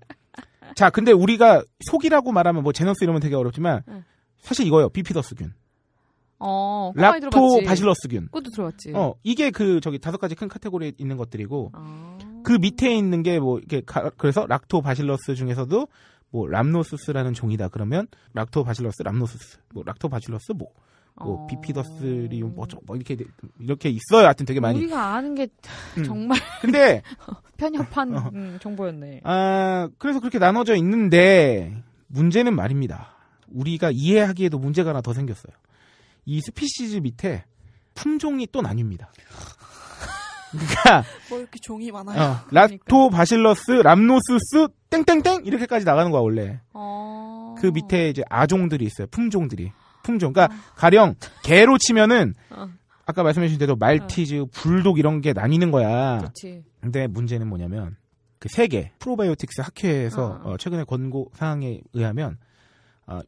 자 근데 우리가 속이라고 말하면 뭐 제너스 이러면 되게 어렵지만 사실 이거예요 비피더스균 어, 락토바실러스균. 그것도 들어봤지. 어, 이게 그 저기 다섯 가지 큰 카테고리에 있는 것들이고 아... 그 밑에 있는 게 뭐 이렇게 가, 그래서 락토바실러스 중에서도 뭐 람노수스라는 종이다 그러면 락토바실러스, 람노수스, 뭐 락토바실러스 뭐. 뭐 어... 비피더스리움 뭐저뭐 뭐 이렇게 이렇게 있어요. 하여튼 되게 많이 우리가 아는 게 음. 정말 음. 근데 편협한 어. 음, 정보였네. 아 그래서 그렇게 나눠져 있는데 문제는 말입니다. 우리가 이해하기에도 문제가 하나 더 생겼어요. 이 스피시즈 밑에 품종이 또 나뉩니다. 그러니까 뭐 이렇게 종이 많아요. 어, 락토바실러스, 람노스스, 땡땡땡 이렇게까지 나가는 거야 원래. 어... 그 밑에 이제 아종들이 있어요. 품종들이. 품종. 그러니까 어... 가령 개로 치면은 어. 아까 말씀해주신 대로 말티즈, 어. 불독 이런 게 나뉘는 거야. 그렇지. 근데 문제는 뭐냐면 그 세계 프로바이오틱스 학회에서 어. 최근에 권고 사항에 의하면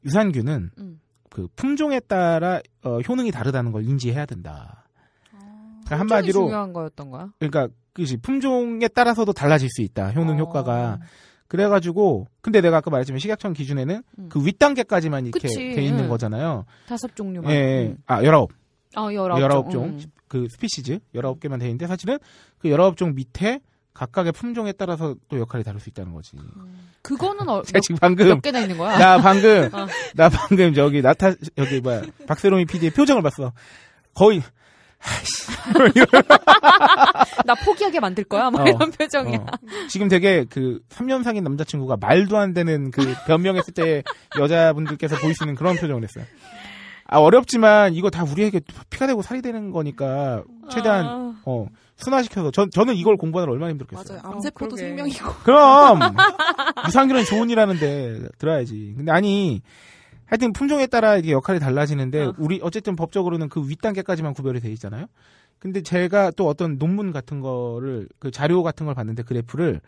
유산균은 음. 그 품종에 따라 어, 효능이 다르다는 걸 인지해야 된다. 아, 그러니까 한마디로 중요한 거였던 거야. 그러니까 그지 품종에 따라서도 달라질 수 있다. 효능 어. 효과가. 그래가지고 근데 내가 아까 말했지만 식약청 기준에는 음. 그윗 단계까지만 이렇게 그치. 돼 있는 음. 거잖아요. 다섯 종류만. 예, 예, 음. 아 열아홉. 아 열아홉 종. 음. 그 스피시즈 열아홉 개만 돼 있는데 사실은 그 열아홉 종 밑에 각각의 품종에 따라서 또 역할이 다를 수 있다는 거지. 음. 그거는 아, 어, 제가 지금 방금 몇 개나 있는 거야? 나 방금 어. 나 방금 저기 나타 여기 뭐야 박세롬이 PD의 표정을 봤어. 거의 나 포기하게 만들 거야? 막 뭐 어, 이런 표정이야. 어. 지금 되게 그 3년 상인 남자친구가 말도 안 되는 그 변명했을 때 여자분들께서 보이시는 그런 표정을 했어요. 아 어렵지만 이거 다 우리에게 피가 되고 살이 되는 거니까 최대한 아... 어 순화시켜서 전 저는 이걸 공부하는 얼마나 힘들겠어요. 맞아요. 어, 암세포도 어, 생명이고. 그럼 유산균은 좋은 일하는데 들어야지. 근데 아니 하여튼 품종에 따라 이게 역할이 달라지는데 어. 우리 어쨌든 법적으로는 그윗 단계까지만 구별이 돼 있잖아요. 근데 제가 또 어떤 논문 같은 거를 그 자료 같은 걸 봤는데 그래프를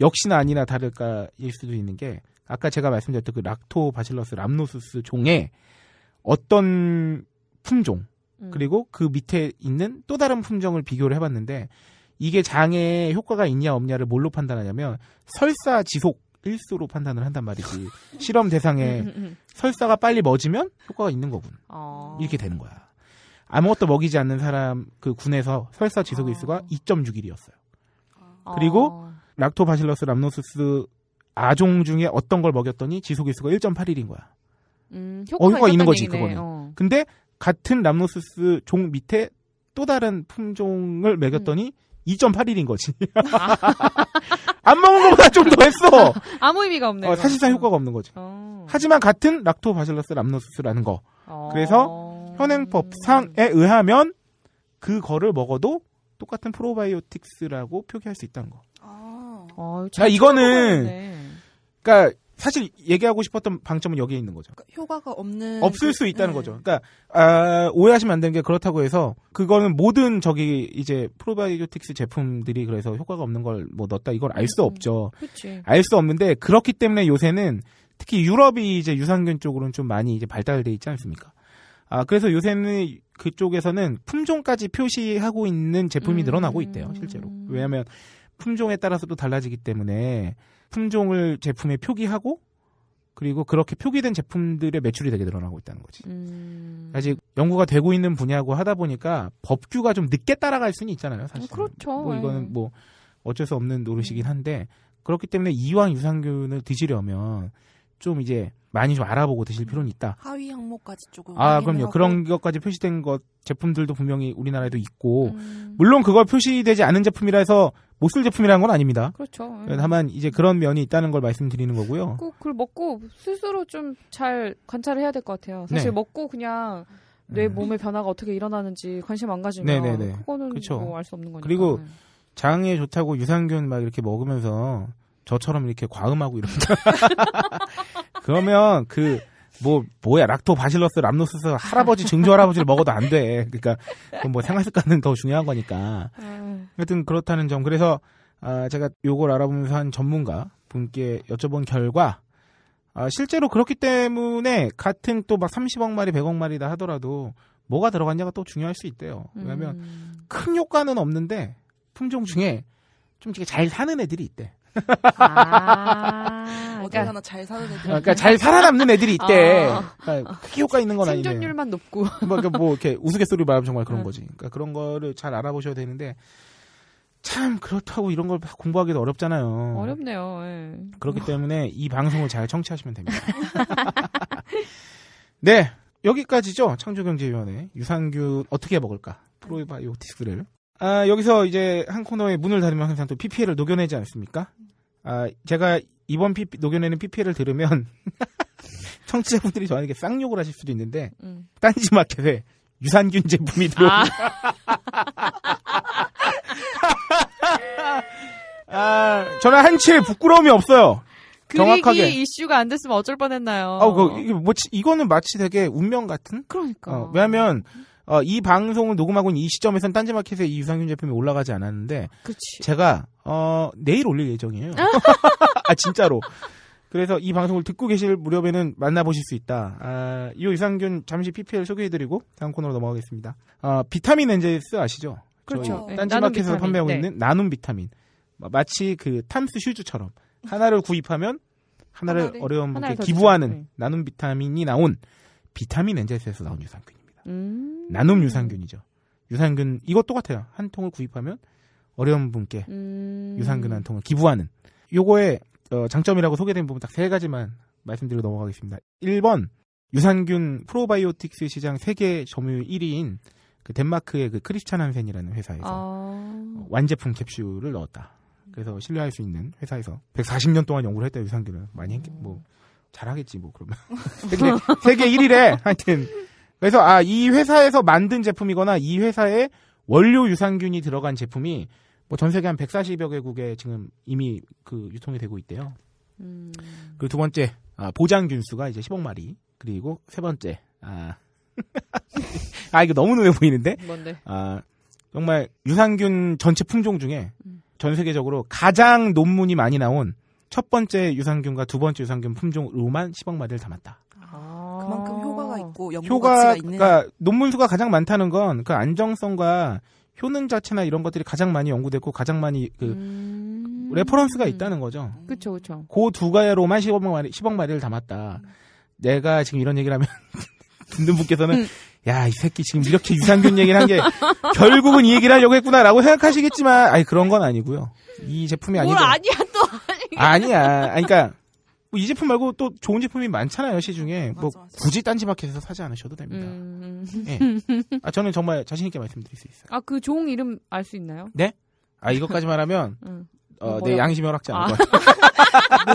역시나 아니나 다를까일 수도 있는 게 아까 제가 말씀드렸던 그 락토바실러스 람노수스 종에 어떤 품종 음. 그리고 그 밑에 있는 또 다른 품종을 비교를 해봤는데 이게 장에 효과가 있냐 없냐를 뭘로 판단하냐면 설사 지속 일수로 판단을 한단 말이지 실험 대상에 음, 음, 설사가 빨리 멎으면 효과가 있는 거군 어... 이렇게 되는 거야 아무것도 먹이지 않는 사람 그 군에서 설사 지속 일수가 어... 2.6일이었어요 어. 그리고 락토바실러스 람노스스 아종 중에 어떤 걸 먹였더니 지속 일수가 1.8일인 거야 음, 어, 효과가, 어, 효과가 있는 거지 얘기네. 그거는. 어. 근데 같은 람노스스 종 밑에 또 다른 품종을 매겼더니 음. 2.81인 거지. 안 먹은 것보다 좀 더 했어. 아무 의미가 없네. 어, 사실상 효과가 없는 거지. 어. 하지만 같은 락토바실러스 람노스스라는 거. 어. 그래서 현행법상에 의하면 그거를 먹어도 똑같은 프로바이오틱스라고 표기할 수 있다는 거. 아, 아 이거는 그러니까 사실 얘기하고 싶었던 방점은 여기에 있는 거죠. 그러니까 효과가 없는 없을 그, 수 있다는 네. 거죠. 그러니까 아, 오해하시면 안 되는 게 그렇다고 해서 그거는 모든 저기 이제 프로바이오틱스 제품들이 그래서 효과가 없는 걸 뭐 넣었다 이걸 알수 음, 음. 없죠. 음, 알수 없는데 그렇기 때문에 요새는 특히 유럽이 이제 유산균 쪽으로는 좀 많이 이제 발달돼 있지 않습니까? 아 그래서 요새는 그쪽에서는 품종까지 표시하고 있는 제품이 늘어나고 있대요 실제로. 음. 왜냐하면 품종에 따라서도 달라지기 때문에 품종을 제품에 표기하고 그리고 그렇게 표기된 제품들의 매출이 되게 늘어나고 있다는 거지. 음... 아직 연구가 되고 있는 분야고 하다 보니까 법규가 좀 늦게 따라갈 수는 있잖아요. 사실. 어, 그렇죠. 뭐 예. 이거는 뭐 어쩔 수 없는 노릇이긴 음. 한데 그렇기 때문에 이왕 유산균을 드시려면 좀 이제 많이 좀 알아보고 드실 필요는 있다. 하위 항목까지 조금. 아, 그럼요. 그런 것까지 표시된 것 제품들도 분명히 우리나라에도 있고 음. 물론 그거 표시되지 않은 제품이라 해서 못 쓸 제품이라는 건 아닙니다. 그렇죠. 음. 네, 다만 이제 그런 면이 있다는 걸 말씀드리는 거고요. 꼭 그걸 먹고 스스로 좀 잘 관찰을 해야 될 것 같아요. 사실 네. 먹고 그냥 내 음. 몸의 변화가 어떻게 일어나는지 관심 안 가지면 네네네. 네, 그거는 그렇죠. 뭐알수 없는 거니까. 그리고 장에 좋다고 유산균 막 이렇게 먹으면서 저처럼 이렇게 과음하고 이런다. 그러면 그, 뭐, 뭐야, 락토 바실러스, 람노스스, 할아버지, 증조 할아버지를 먹어도 안 돼. 그러니까, 뭐 생활 습관은 더 중요한 거니까. 음. 하여튼 그렇다는 점. 그래서, 아, 제가 요걸 알아보면서 한 전문가 분께 여쭤본 결과, 아, 실제로 그렇기 때문에 같은 또 막 30억 마리, 100억 마리다 하더라도 뭐가 들어갔냐가 또 중요할 수 있대요. 왜냐면 음. 큰 효과는 없는데 품종 중에 좀 되게 잘 사는 애들이 있대. 아. 그러니까, 하나 잘 사는 애들. 그러니까 잘 살아남는 애들이 있대. 아, 그러니까 크게 효과 있는 건 아닌데. 생존율만 높고. 뭐, 그러니까 뭐 이렇게 우스갯소리 말하면 정말 그런 음. 거지. 그러니까 그런 거를 잘 알아보셔야 되는데 참 그렇다고 이런 걸 공부하기도 어렵잖아요. 어렵네요. 예. 그렇기 뭐. 때문에 이 방송을 잘 청취하시면 됩니다. 네, 여기까지죠. 창조경제위원회 유산균 어떻게 먹을까 프로바이오틱스를 아, 여기서 이제 한 코너의 문을 닫으면 항상 또 PPL을 녹여내지 않습니까? 아, 제가 이번 PP, 녹여내는 PPL을 들으면 청취자분들이 저한테 게 쌍욕을 하실 수도 있는데 음. 딴지마켓에 유산균 제품이 들어. 아. 아, 저는 한치의 부끄러움이 없어요. 정확하게 이슈가 안 됐으면 어쩔 뻔했나요? 아, 그, 이거, 뭐, 이거는 마치 되게 운명 같은. 그러니까. 어, 왜냐하면 어, 이 방송을 녹음하고 있는 이 시점에선 딴지마켓에 이 유산균 제품이 올라가지 않았는데 그치. 제가 어, 내일 올릴 예정이에요. 아 진짜로. 그래서 이 방송을 듣고 계실 무렵에는 만나보실 수 있다. 아, 이 유산균 잠시 PPL 소개해드리고 다음 코너로 넘어가겠습니다. 아, 비타민 엔젤스 아시죠? 그렇죠. 네, 딴지마켓에서 판매하고 네. 있는 나눔 비타민. 마치 그 탐스 슈즈처럼 하나를 구입하면 하나를, 하나를 어려운 분께 기부하는 네. 나눔 비타민이 나온 비타민 엔젤스에서 나온 유산균. 있습니다. 음. 나눔 유산균이죠. 유산균 이것 똑같아요. 한 통을 구입하면 어려운 분께 음. 유산균 한 통을 기부하는 요거의 어, 장점이라고 소개된 부분 딱 세 가지만 말씀드리고 넘어가겠습니다. 1번 유산균 프로바이오틱스 시장 세계 점유율 1위인 그 덴마크의 그 크리스찬 한센이라는 회사에서 아... 완제품 캡슐을 넣었다. 그래서 신뢰할 수 있는 회사에서 140년 동안 연구를 했다 유산균을 많이 했, 뭐 잘하겠지 뭐 그러면 세계 세계 1위래 하여튼 그래서 아 이 회사에서 만든 제품이거나 이 회사에 원료 유산균이 들어간 제품이 뭐 전 세계 한 140여 개국에 지금 이미 그 유통이 되고 있대요. 음. 그두 번째 아, 보장균수가 이제 10억 마리 그리고 세 번째 아, 아 이거 너무 눈에 보이는데 뭔데? 아 정말 유산균 전체 품종 중에 음. 전 세계적으로 가장 논문이 많이 나온 첫 번째 유산균과 두 번째 유산균 품종으로만 10억 마리를 담았다. 아, 그만큼 있고 연구 효과 가치가 있는 그러니까 논문 수가 가장 많다는 건 그 안정성과 효능 자체나 이런 것들이 가장 많이 연구됐고 가장 많이 그 음... 레퍼런스가 있다는 거죠. 그렇죠, 그렇죠. 그두 가로만 10억 마리 10억 마리를 담았다. 음... 내가 지금 이런 얘기를 하면 듣는 분께서는 음. 야, 이 새끼 지금 이렇게 유산균 얘기를 한 게 결국은 이 얘기를 하려고 했구나라고 생각하시겠지만 아니 그런 건 아니고요. 이 제품이 아니고 아니야 또 아니야. 아니야. 그러니까 뭐이 제품 말고 또 좋은 제품이 많잖아요 시중에 맞아, 뭐 맞아. 굳이 딴지마켓에서 사지 않으셔도 됩니다. 음... 네. 아 저는 정말 자신 있게 말씀드릴 수 있어요. 아그 좋은 이름 알 수 있나요? 네? 아 이것까지만 하면 응. 어, 뭐 내 양심 이 허락지 않을 아. 것 같아요.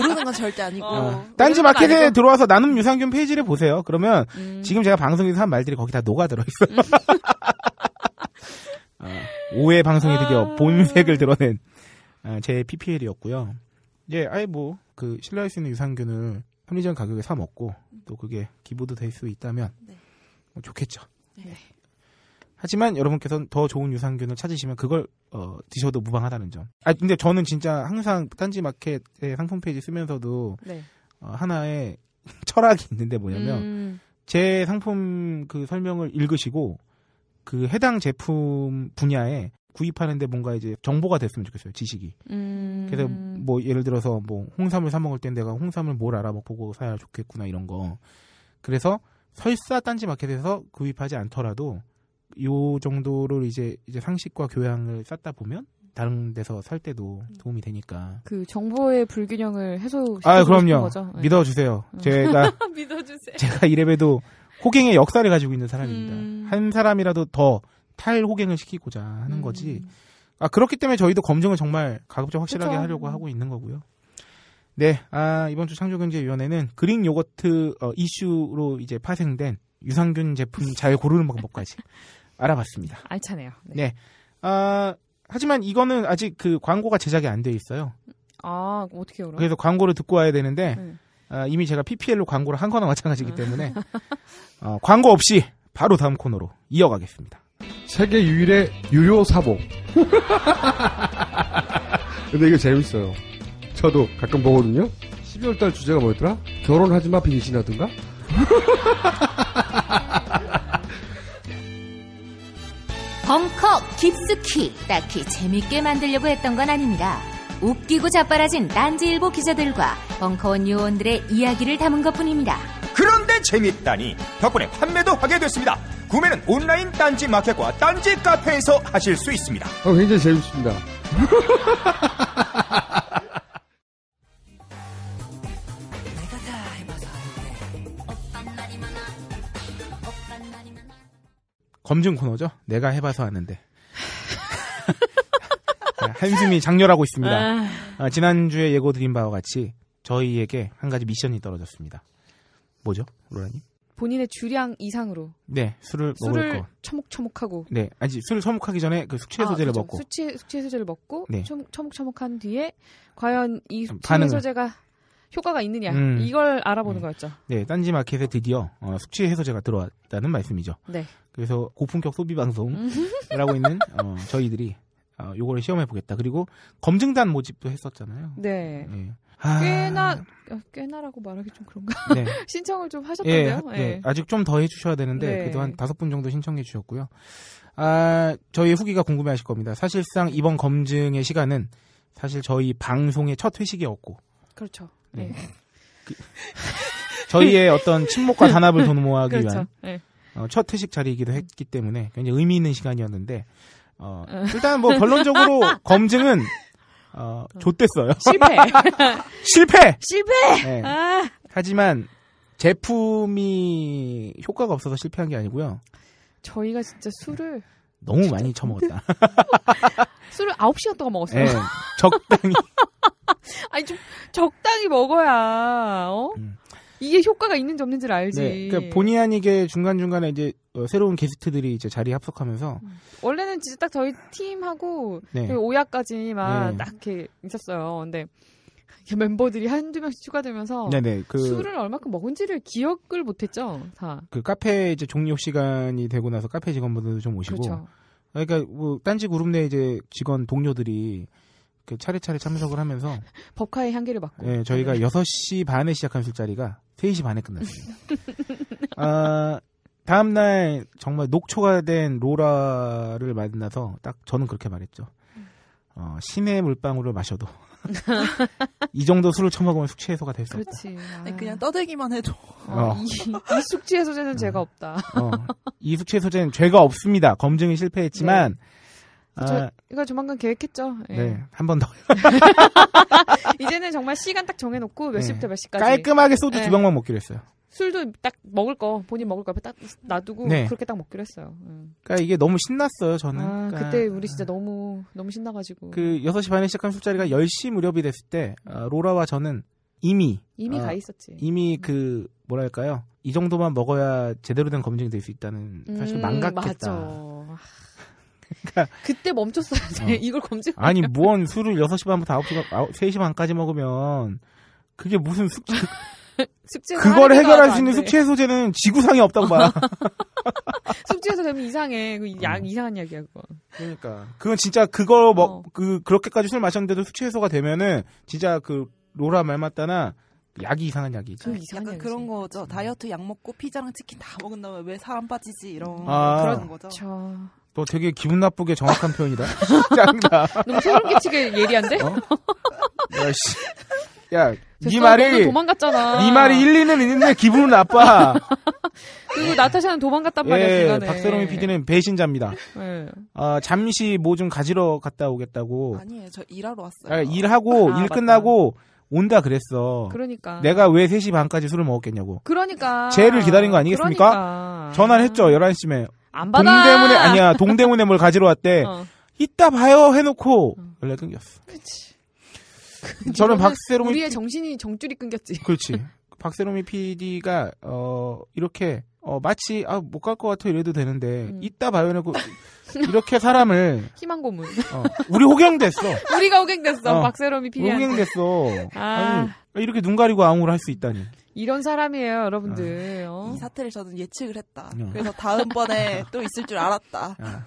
모르는 건 절대 아니고. 어. 어. 딴지 마켓에 아니고. 들어와서 나눔 유산균 페이지를 보세요. 그러면 음. 지금 제가 방송에서 한 말들이 거기 다 녹아 들어 있어요. 음. 어, 5회 아, 방송이 드디어 아. 본색을 드러낸 아, 제 PPL이었고요. 예, 아예 뭐 그 신뢰할 수 있는 유산균을 합리적인 가격에 사 먹고 음. 또 그게 기부도 될 수 있다면 네. 뭐 좋겠죠. 네. 예. 하지만 여러분께서는 더 좋은 유산균을 찾으시면 그걸 어, 드셔도 무방하다는 점. 아 근데 저는 진짜 항상 딴지마켓의 상품 페이지 쓰면서도 네. 어, 하나의 철학이 있는데 뭐냐면 음. 제 상품 그 설명을 읽으시고 그 해당 제품 분야에 구입하는데 뭔가 이제 정보가 됐으면 좋겠어요 지식이 음... 그래서 뭐 예를 들어서 뭐 홍삼을 사 먹을 땐 내가 홍삼을 뭘 알아보고 사야 좋겠구나 이런 거 그래서 설사 딴지 마켓에서 구입하지 않더라도 요 정도를 이제 이제 상식과 교양을 쌓다 보면 다른 데서 살 때도 도움이 되니까 그 정보의 불균형을 해소시키는 아, 거죠. 네. 믿어주세요. 음. 제가 믿어주세요. 제가 이래봬도 호갱의 역사를 가지고 있는 사람입니다. 음... 한 사람이라도 더 탈호갱을 시키고자 하는 거지. 음. 아, 그렇기 때문에 저희도 검증을 정말 가급적 확실하게 그쵸. 하려고 하고 있는 거고요. 네, 아, 이번 주 창조경제위원회는 그릭 요거트 어, 이슈로 이제 파생된 유산균 제품 잘 고르는 방법까지 알아봤습니다. 알차네요. 네. 네. 아, 하지만 이거는 아직 그 광고가 제작이 안 돼 있어요. 아, 어떻게 그럼? 그래서 광고를 듣고 와야 되는데, 네. 아, 이미 제가 PPL로 광고를 한 거나 마찬가지이기 때문에, 어, 광고 없이 바로 다음 코너로 이어가겠습니다. 세계 유일의 유료 사복. 근데 이거 재밌어요. 저도 가끔 보거든요. 12월 달 주제가 뭐였더라? 결혼하지 마 빙신하든가? 벙커 깊숙이 딱히 재밌게 만들려고 했던 건 아닙니다. 웃기고 자빠라진 딴지일보 기자들과 벙커원 요원들의 이야기를 담은 것뿐입니다. 그런데 재밌다니 덕분에 판매도 하게 됐습니다. 구매는 온라인 딴지 마켓과 딴지 카페에서 하실 수 있습니다. 어, 굉장히 재밌습니다. 검증 코너죠. 내가 해봐서 아는데. 한숨이 장렬하고 있습니다. 아, 아 지난주에 예고드린 바와 같이 저희에게 한 가지 미션이 떨어졌습니다. 뭐죠, 로라님? 본인의 주량 이상으로. 네, 술을, 술을 먹을 거. 처목처목하고. 네, 아니 술을 처목하기 전에 그 숙취해소제를 아, 먹고. 숙취 숙취해소제를 먹고 네. 처목, 처목한 뒤에 과연 이 음, 숙취해소제가 효과가 있느냐 음. 이걸 알아보는 네. 거였죠. 네, 딴지 마켓에 드디어 어, 숙취 해소제가 들어왔다는 말씀이죠. 네. 그래서 고품격 소비 방송을하고 음. 있는 어, 저희들이 어, 요거를 시험해 보겠다. 그리고 검증단 모집도 했었잖아요. 네. 네. 아... 꽤나 아, 꽤나라고 말하기 좀 그런가 네. 신청을 좀 하셨던데요. 예, 예. 예. 아직 좀 더 해주셔야 되는데 네. 그래도 한 다섯 분 정도 신청해 주셨고요. 아 저희 후기가 궁금해하실 겁니다. 사실상 이번 검증의 시간은 사실 저희 방송의 첫 회식이었고 그렇죠. 네. 예. 그, 저희의 어떤 침묵과 단합을 도모하기 그렇죠. 위한 예. 어, 첫 회식 자리이기도 했기 때문에 굉장히 의미 있는 시간이었는데 어, 어. 일단 뭐 결론적으로 검증은 어, 좆됐어요. 실패. 실패. 실패. 네. 아. 하지만 제품이 효과가 없어서 실패한 게 아니고요. 저희가 진짜 술을 너무 진짜 많이 처먹었다. 술을 9시간 동안 먹었어요. 네, 적당히. 아니 좀 적당히 먹어야. 어? 음. 이게 효과가 있는지 없는지를 알지. 네, 그러니까 본의 아니게 중간 중간에 이제 어, 새로운 게스트들이 이제 자리에 합석하면서 음. 원래는 진짜 딱 저희 팀하고 네. 오야까지만 네. 딱 이렇게 있었어요. 근데 멤버들이 한두 명씩 추가되면서 네네, 그, 술을 얼마큼 먹은지를 기억을 못했죠 다. 그 카페 이제 종료 시간이 되고 나서 카페 직원분들도 좀 오시고. 그렇죠. 그러니까 뭐 딴지 그룹 내 이제 직원 동료들이 그 차례차례 참석을 하면서 법카의 향기를 맡고. 네, 저희가 6시 반에 시작한 술자리가 3시 반에 끝났습니다. 아, 다음날 정말 녹초가 된 로라를 만나서 딱 저는 그렇게 말했죠. 어, 신의 물방울을 마셔도 이 정도 술을 처먹으면 숙취 해소가 될수 없다. 그렇지. 그냥 아. 떠들기만 해도 어, 어. 이, 이, 숙취 해소제는 죄가 없다. 어, 이 숙취 해소제는 죄가 없습니다. 검증이 실패했지만 네. 아, 이거 조만간 계획했죠. 예. 네, 한 번 더. 이제는 정말 시간 딱 정해놓고 몇 네. 시부터 몇 시까지. 깔끔하게 소주 네. 두 병만 먹기로 했어요. 술도 딱 먹을 거 본인 먹을 거 앞에 딱 놔두고 네. 그렇게 딱 먹기로 했어요. 응. 예. 그러니까 이게 너무 신났어요 저는. 아, 그러니까... 그때 우리 진짜 아. 너무 너무 신나가지고. 그 6시 반에 시작한 술자리가 10시 무렵이 됐을 때 어, 로라와 저는 이미 이미 어, 가 있었지. 이미 음. 그 뭐랄까요 이 정도만 먹어야 제대로 된 검증이 될 수 있다는 사실 음, 망각했다. 맞아. 아, 그러니까 그때 멈췄어야 어. 이걸 검증. 아니, 뭔 술을 6시 반부터 9시, 3시 반까지 먹으면 그게 무슨 숙제. 그 숙제 그걸 해결할 수 있는 숙취 해소제는 지구상에 없다고 봐. 숙취 해소되면 이상해. 그 야, 어. 이상한 이야기야 그건. 그러니까 그건 진짜 그걸 먹그 어. 그, 그렇게까지 술 마셨는데도 숙취 해소가 되면은 진짜 그 로라 말 맞다나 약이 이상한 약이지. 그 이상한 약간 그런 거죠. 음. 다이어트 약 먹고 피자랑 치킨 다 먹은 다음에 왜 사람 빠지지 이런 아. 그런 거죠. 저... 그렇죠. 너 되게 기분 나쁘게 정확한 표현이다. 짱다. 너무 소름 끼치게 예리한데? 어? 야, 씨. 야, 네 말이 도망갔잖아. 네 말이 일리는 있는데 기분은 나빠. 그리고 나타샤는 도망갔단 예, 말이야 예, 박세롬이 PD는 배신자입니다. 예. 아 잠시 뭐 좀 가지러 갔다 오겠다고. 아니에요, 저 일하러 왔어요. 아, 일하고 아, 일 맞다. 끝나고 온다 그랬어. 그러니까. 내가 왜 3시 반까지 술을 먹었겠냐고. 그러니까. 쟤를 기다린 거 아니겠습니까? 그러니까. 전화를 했죠, 11시쯤에. 안 받아. 동대문에 아니야. 동대문에 뭘 가지러 왔대. 어. 이따 봐요 해놓고 원래 끊겼어. 그렇지. 저는 박세롬이 우리의 정신이 정줄이 끊겼지. 그렇지. 박세롬이 PD가 어 이렇게 어 마치 아 못 갈 것 같아 이래도 되는데 음. 이따 봐요 해놓고 이렇게 사람을 희망 고문. 어, 우리 호갱됐어. 우리가 호갱됐어. 어, 박세롬이 PD. 호갱됐어. 아. 아니, 이렇게 눈 가리고 아웅를할 수 있다니. 이런 사람이에요, 여러분들. 아. 어. 이 사태를 저는 예측을 했다. 어. 그래서 다음번에 또 있을 줄 알았다. 아.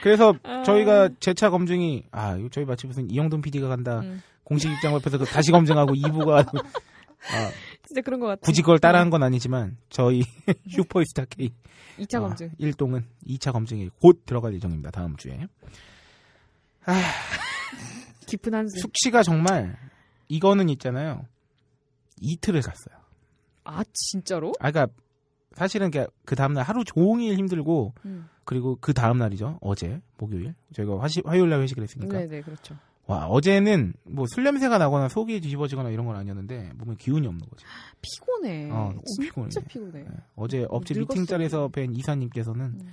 그래서 아. 저희가 재차 검증이 아 저희 마치 무슨 이영돈 PD가 간다 음. 공식 입장 발에서 다시 검증하고 2부가 아, 진짜 그런 것같아 굳이 그걸 따라한 네. 건 아니지만 저희 슈퍼스타 K 2차 아, 검증 1동은 2차 검증이 곧 들어갈 예정입니다. 다음 주에. 아, 깊은 한숨. 숙씨가 정말 이거는 있잖아요. 이틀을 갔어요. 아 진짜로? 아 그러니까 사실은 그 다음날 하루 종일 힘들고 음. 그리고 그 다음날이죠 어제 목요일 저희가 화시, 화요일날 회식을 했으니까 네네 네, 그렇죠 와 어제는 뭐술 냄새가 나거나 속이 뒤집어지거나 이런 건 아니었는데 몸에 기운이 없는 거지 피곤해 어, 진짜 피곤해, 피곤해. 네. 어제 업체 음, 미팅 자리에서 뵌 이사님께서는 음.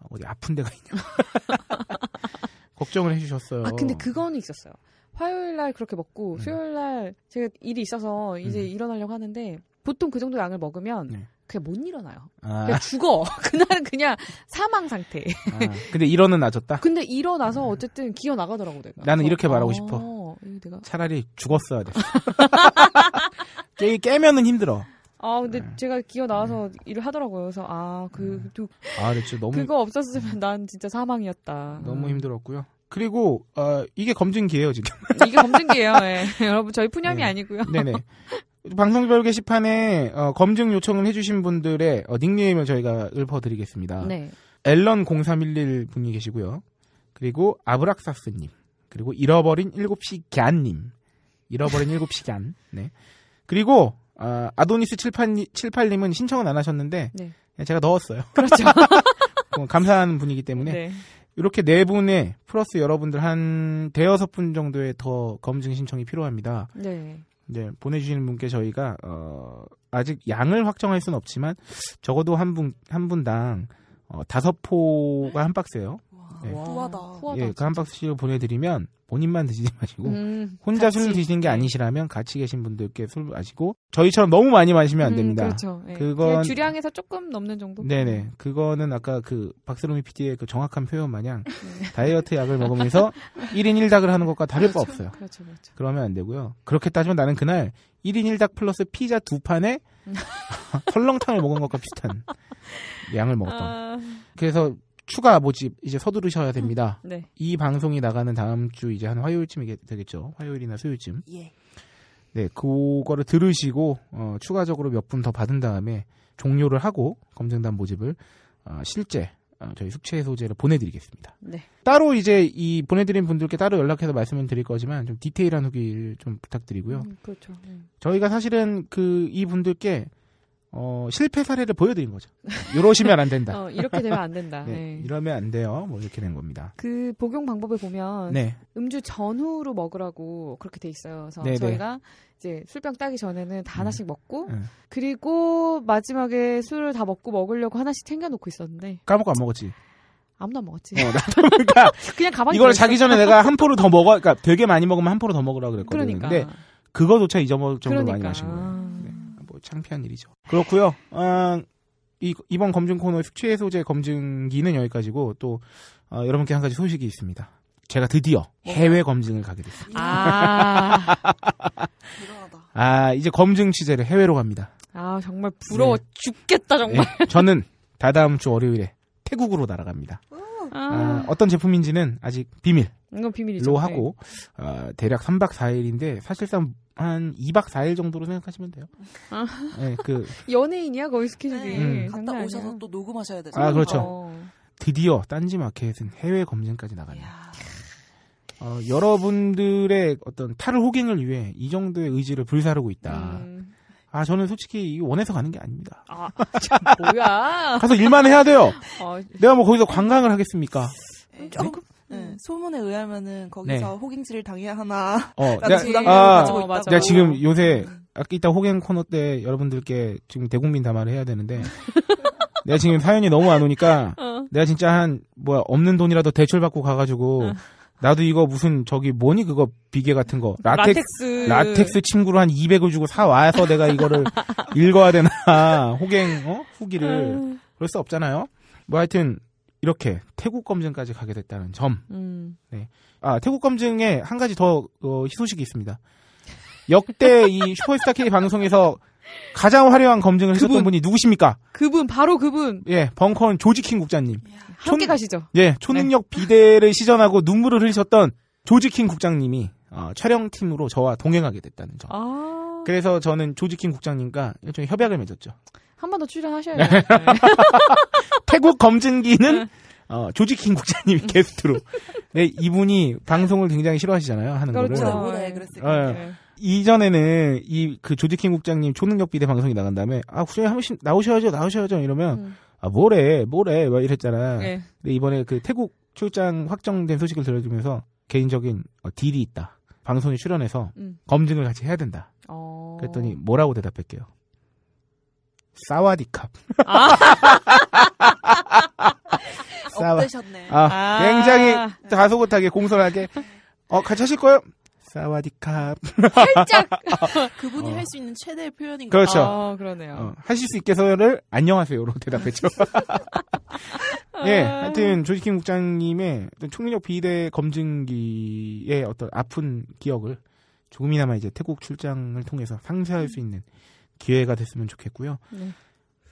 아, 어디 아픈 데가 있냐 걱정을 해주셨어요 아 근데 그건 있었어요 화요일 날 그렇게 먹고 음. 수요일 날 제가 일이 있어서 이제 음. 일어나려고 하는데 보통 그 정도 양을 먹으면 네. 그냥 못 일어나요. 아. 그냥 죽어. 그날은 그냥 사망 상태. 아, 근데 일어는 나졌다. 근데 일어나서 네. 어쨌든 기어 나가더라고 내가. 나는 이렇게 말하고 어, 싶어. 내가? 차라리 죽었어야 돼. 깨 깨면은 힘들어. 아 근데 네. 제가 기어 나와서 네. 일을 하더라고요. 그래서 아그아 그 네. 아, 그거 없었으면 난 진짜 사망이었다. 너무 음. 힘들었고요. 그리고 어, 이게 검증기예요 지금. 이게 검증기예요. 예. 여러분 저희 푸념이 네. 아니고요. 네네. 방송별 게시판에 어, 검증 요청을 해주신 분들의 어, 닉네임을 저희가 읊어드리겠습니다. 네. 앨런 0311 분이 계시고요. 그리고 아브락사스님, 그리고 잃어버린 7곱시기안님 잃어버린 7곱시기안 네. 그리고 어, 아도니스 78, 78님은 신청은 안 하셨는데 네. 네 제가 넣었어요. 그렇죠. 어, 감사하는 분이기 때문에. 네. 이렇게 네 분의 플러스 여러분들 한 대여섯 분 정도의 더 검증 신청이 필요합니다. 네. 이제 보내주시는 분께 저희가 어, 아직 양을 확정할 수는 없지만 적어도 한 분 한 분당 어, 다섯 포가 한 박스예요. 네. 후하다. 후하다. 예, 그 한 박스씩을 보내드리면 본인만 드시지 마시고 음, 혼자 같이. 술 드시는 게 아니시라면 같이 계신 분들께 술 마시고 저희처럼 너무 많이 마시면 안 음, 됩니다. 음, 그렇죠. 예. 그건 주량에서 조금 넘는 정도. 네네. 그거는 아까 그 박스로미 PD의 그 정확한 표현 마냥 네. 다이어트 약을 먹으면서 1인 1닭을 하는 것과 다를 그렇죠. 바 없어요. 그렇죠, 그렇죠. 그러면 안 되고요. 그렇게 따지면 나는 그날 1인 1닭 플러스 피자 두 판에 음. 설렁탕을 먹은 것과 비슷한 양을 먹었던. 아... 그래서 추가 모집 이제 서두르셔야 됩니다. 음, 네. 이 방송이 나가는 다음 주 이제 한 화요일쯤 이 되겠죠. 화요일이나 수요일쯤. 예. 네, 그거를 들으시고 어, 추가적으로 몇 분 더 받은 다음에 종료를 하고 검증단 모집을 어, 실제 어, 저희 숙취해소제를 보내드리겠습니다. 네. 따로 이제 이 보내드린 분들께 따로 연락해서 말씀을 드릴 거지만 좀 디테일한 후기를 좀 부탁드리고요. 음, 그렇죠. 음. 저희가 사실은 그 이 분들께 어, 실패 사례를 보여드린 거죠. 이러시면 안 된다. 어, 이렇게 되면 안 된다. 네, 네. 이러면 안 돼요. 뭐 이렇게 된 겁니다. 그 복용 방법을 보면 네. 음주 전후로 먹으라고 그렇게 돼 있어요. 그래서 네네. 저희가 이제 술병 따기 전에는 다 음. 하나씩 먹고 음. 그리고 마지막에 술을 다 먹고 먹으려고 하나씩 챙겨놓고 있었는데 까먹고 안 먹었지. 아무도 안 먹었지. 어, 나도 그러니까 그냥 가방 이걸 자기 전에 내가 한포로더 먹어. 그러니까 되게 많이 먹으면 한포로더 먹으라 그랬거든요. 그러니까. 근데 그거조차 잊어먹을 정도로 그러니까. 많이 마신 거예요. 창피한 일이죠. 그렇고요. 어, 이, 이번 검증 코너 숙취 소재 검증기는 여기까지고 또 어, 여러분께 한 가지 소식이 있습니다. 제가 드디어 해외 검증을 가게 됐습니다. 아, 아 이제 검증 취재를 해외로 갑니다. 아 정말 부러워 네. 죽겠다 정말. 네, 저는 다다음 주 월요일에 태국으로 날아갑니다. 어? 아. 어, 어떤 제품인지는 아직 비밀. 이건 비밀이죠. 로 네. 하고 네. 어, 대략 3박 4일인데 사실상 한 2박 4일 정도로 생각하시면 돼요. 아. 네, 그 연예인이야 거기 스케줄이. 네, 음. 갔다 오셔서 아니야. 또 녹음하셔야 되잖아 그렇죠. 어. 드디어 딴지 마켓은 해외 검증까지 나가네요. 어, 여러분들의 어떤 탈 호갱을 위해 이 정도의 의지를 불사르고 있다. 음. 아 저는 솔직히 원해서 가는 게 아닙니다. 아 뭐야? 가서 일만 해야 돼요. 어, 내가 뭐 거기서 관광을 하겠습니까? 네? 네? 조금 네? 음. 소문에 의하면은 거기서 네. 호갱질을 당해야 하나. 어, 내가, 부담감을 아, 가지고 어, 있다. 내가 지금 요새 음. 아까 이따 호갱 코너 때 여러분들께 지금 대국민 담화를 해야 되는데 내가 지금 사연이 너무 안 오니까 어. 내가 진짜 한 뭐야 없는 돈이라도 대출 받고 가가지고. 어. 나도 이거 무슨 저기 뭐니 그거 비계 같은 거 라텍스 라텍스, 라텍스 침구로 한 200을 주고 사 와서 내가 이거를 읽어야 되나 호갱 어? 후기를 그럴 수 없잖아요. 뭐 하여튼 이렇게 태국 검증까지 가게 됐다는 점. 음. 네. 아 태국 검증에 한 가지 더 어, 희소식이 있습니다. 역대 이 슈퍼스타 K 방송에서 가장 화려한 검증을 그분, 하셨던 분이 누구십니까? 그분 바로 그분. 예, 벙커원 조지킹 국장님. 이야, 함께 초, 가시죠. 예, 초능력 네. 비대를 시전하고 눈물을 흘리셨던 조지킹 국장님이 어, 촬영팀으로 저와 동행하게 됐다는 점. 아... 그래서 저는 조지킹 국장님과 일종의 협약을 맺었죠. 한 번 더 출연하셔야 네. 돼요. 네. 태국 검증기는 네. 어, 조지킹 국장님이 음. 게스트로. 네, 이분이 방송을 굉장히 싫어하시잖아요. 하는 그렇죠. 거를. 그렇죠. 네, 그렇습니다. 어, 예. 네. 이전에는 이 그 조지킹 국장님 초능력 비대 방송이 나간 다음에 아후장님한 번씩 나오셔야죠 나오셔야죠 이러면 음. 아 뭐래 뭐래 막 이랬잖아. 네. 근데 이번에 그 태국 출장 확정된 소식을 들려주면서 개인적인 어, 딜이 있다. 방송에 출연해서 음. 검증을 같이 해야 된다. 어... 그랬더니 뭐라고 대답할게요. 사와디캅. 아. 사와. 아, 아, 굉장히 다소곳하게 공손하게 어 같이 하실 거예요? 사와디캅. 살짝 그분이 어. 할수 있는 최대의 표현인 거 그렇죠. 아, 그러네요. 어, 하실 수 있겠어요를 안녕하세요로 대답했죠. 예, 아. 하여튼 조지킴 국장님의 어떤 총력 비대 검증기의 어떤 아픈 기억을 조금이나마 이제 태국 출장을 통해서 상쇄할 수 있는 기회가 됐으면 좋겠고요. 네.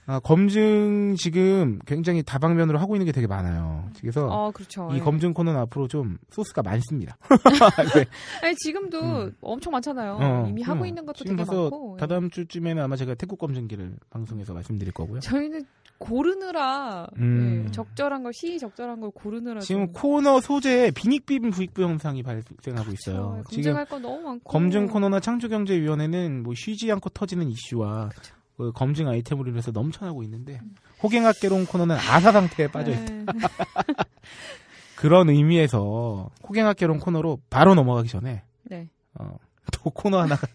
아, 검증 지금 굉장히 다방면으로 하고 있는 게 되게 많아요. 그래서 어, 그렇죠. 이 예. 검증 코너는 앞으로 좀 소스가 많습니다. 네. 아니, 지금도 음. 엄청 많잖아요. 어, 이미 하고 음. 있는 것도 되게 많고. 예. 다다음 주쯤에는 아마 제가 태국 검증기를 방송에서 말씀드릴 거고요. 저희는 고르느라 음. 네, 적절한 걸 시의적절한 걸 고르느라 지금 좀... 코너 소재에 빈익빈 부익부 현상이 발생하고 그렇죠. 있어요. 예, 검증할 건 너무 많고 검증 코너나 창조경제위원회는 뭐 쉬지 않고 터지는 이슈와 그렇죠. 그 검증 아이템으로 인해서 넘쳐나고 있는데 호갱학개론 코너는 아사 상태에 빠져 있다. 네. 그런 의미에서 호갱학개론 코너로 바로 넘어가기 전에 네. 어, 또 코너 하나가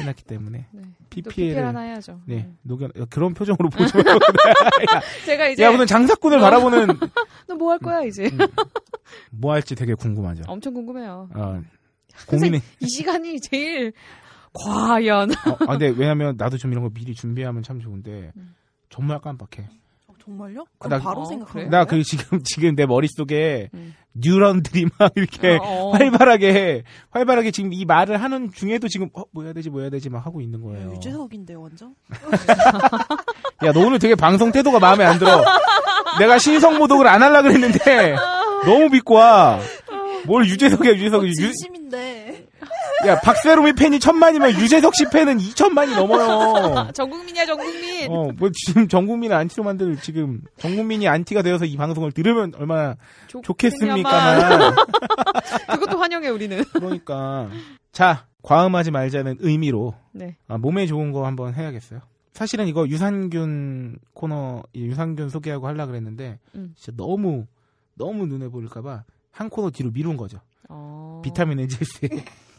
해놨기 때문에 네. PPL 하나 해야죠. 네, 네. 녹여 야, 그런 표정으로 보죠. 제가 이제 야 오늘 장사꾼을 어. 바라보는 너 뭐 할 거야 음, 이제 음, 음. 뭐 할지 되게 궁금하죠. 엄청 궁금해요. 어, 고민이 이 시간이 제일 과연. 어, 아, 근데 왜냐면 나도 좀 이런 거 미리 준비하면 참 좋은데 음. 정말 깜빡해. 어, 정말요? 아, 그럼 나, 바로 어, 생각해. 나그 지금 지금 내 머릿속에 음. 뉴런들이 막 이렇게 어, 어, 활발하게 활발하게 지금 이 말을 하는 중에도 지금 어, 뭐 해야 되지 뭐 해야 되지 막 하고 있는 거예요. 네, 유재석인데 완전. 야, 너 오늘 되게 방송 태도가 마음에 안 들어. 내가 신성 모독을 안 하려 그랬는데 너무 믿고 와. 뭘 유재석이야 유재석. 어, 진심인데. 야, 박세롬이 팬이 천만이면 유재석 씨 팬은 이천만이 넘어요. 전 국민이야, 전 국민. 어, 뭐 지금 전 국민 안티로 만들 지금 전 국민이 안티가 되어서 이 방송을 들으면 얼마나 좋, 겠습니까만 그것도 환영해 우리는. 그러니까 자 과음하지 말자는 의미로 네. 아, 몸에 좋은 거 한번 해야겠어요. 사실은 이거 유산균 코너 유산균 소개하고 하려 고 그랬는데 음. 진짜 너무 너무 눈에 보일까봐 한 코너 뒤로 미룬 거죠. 어... 비타민 엔젤스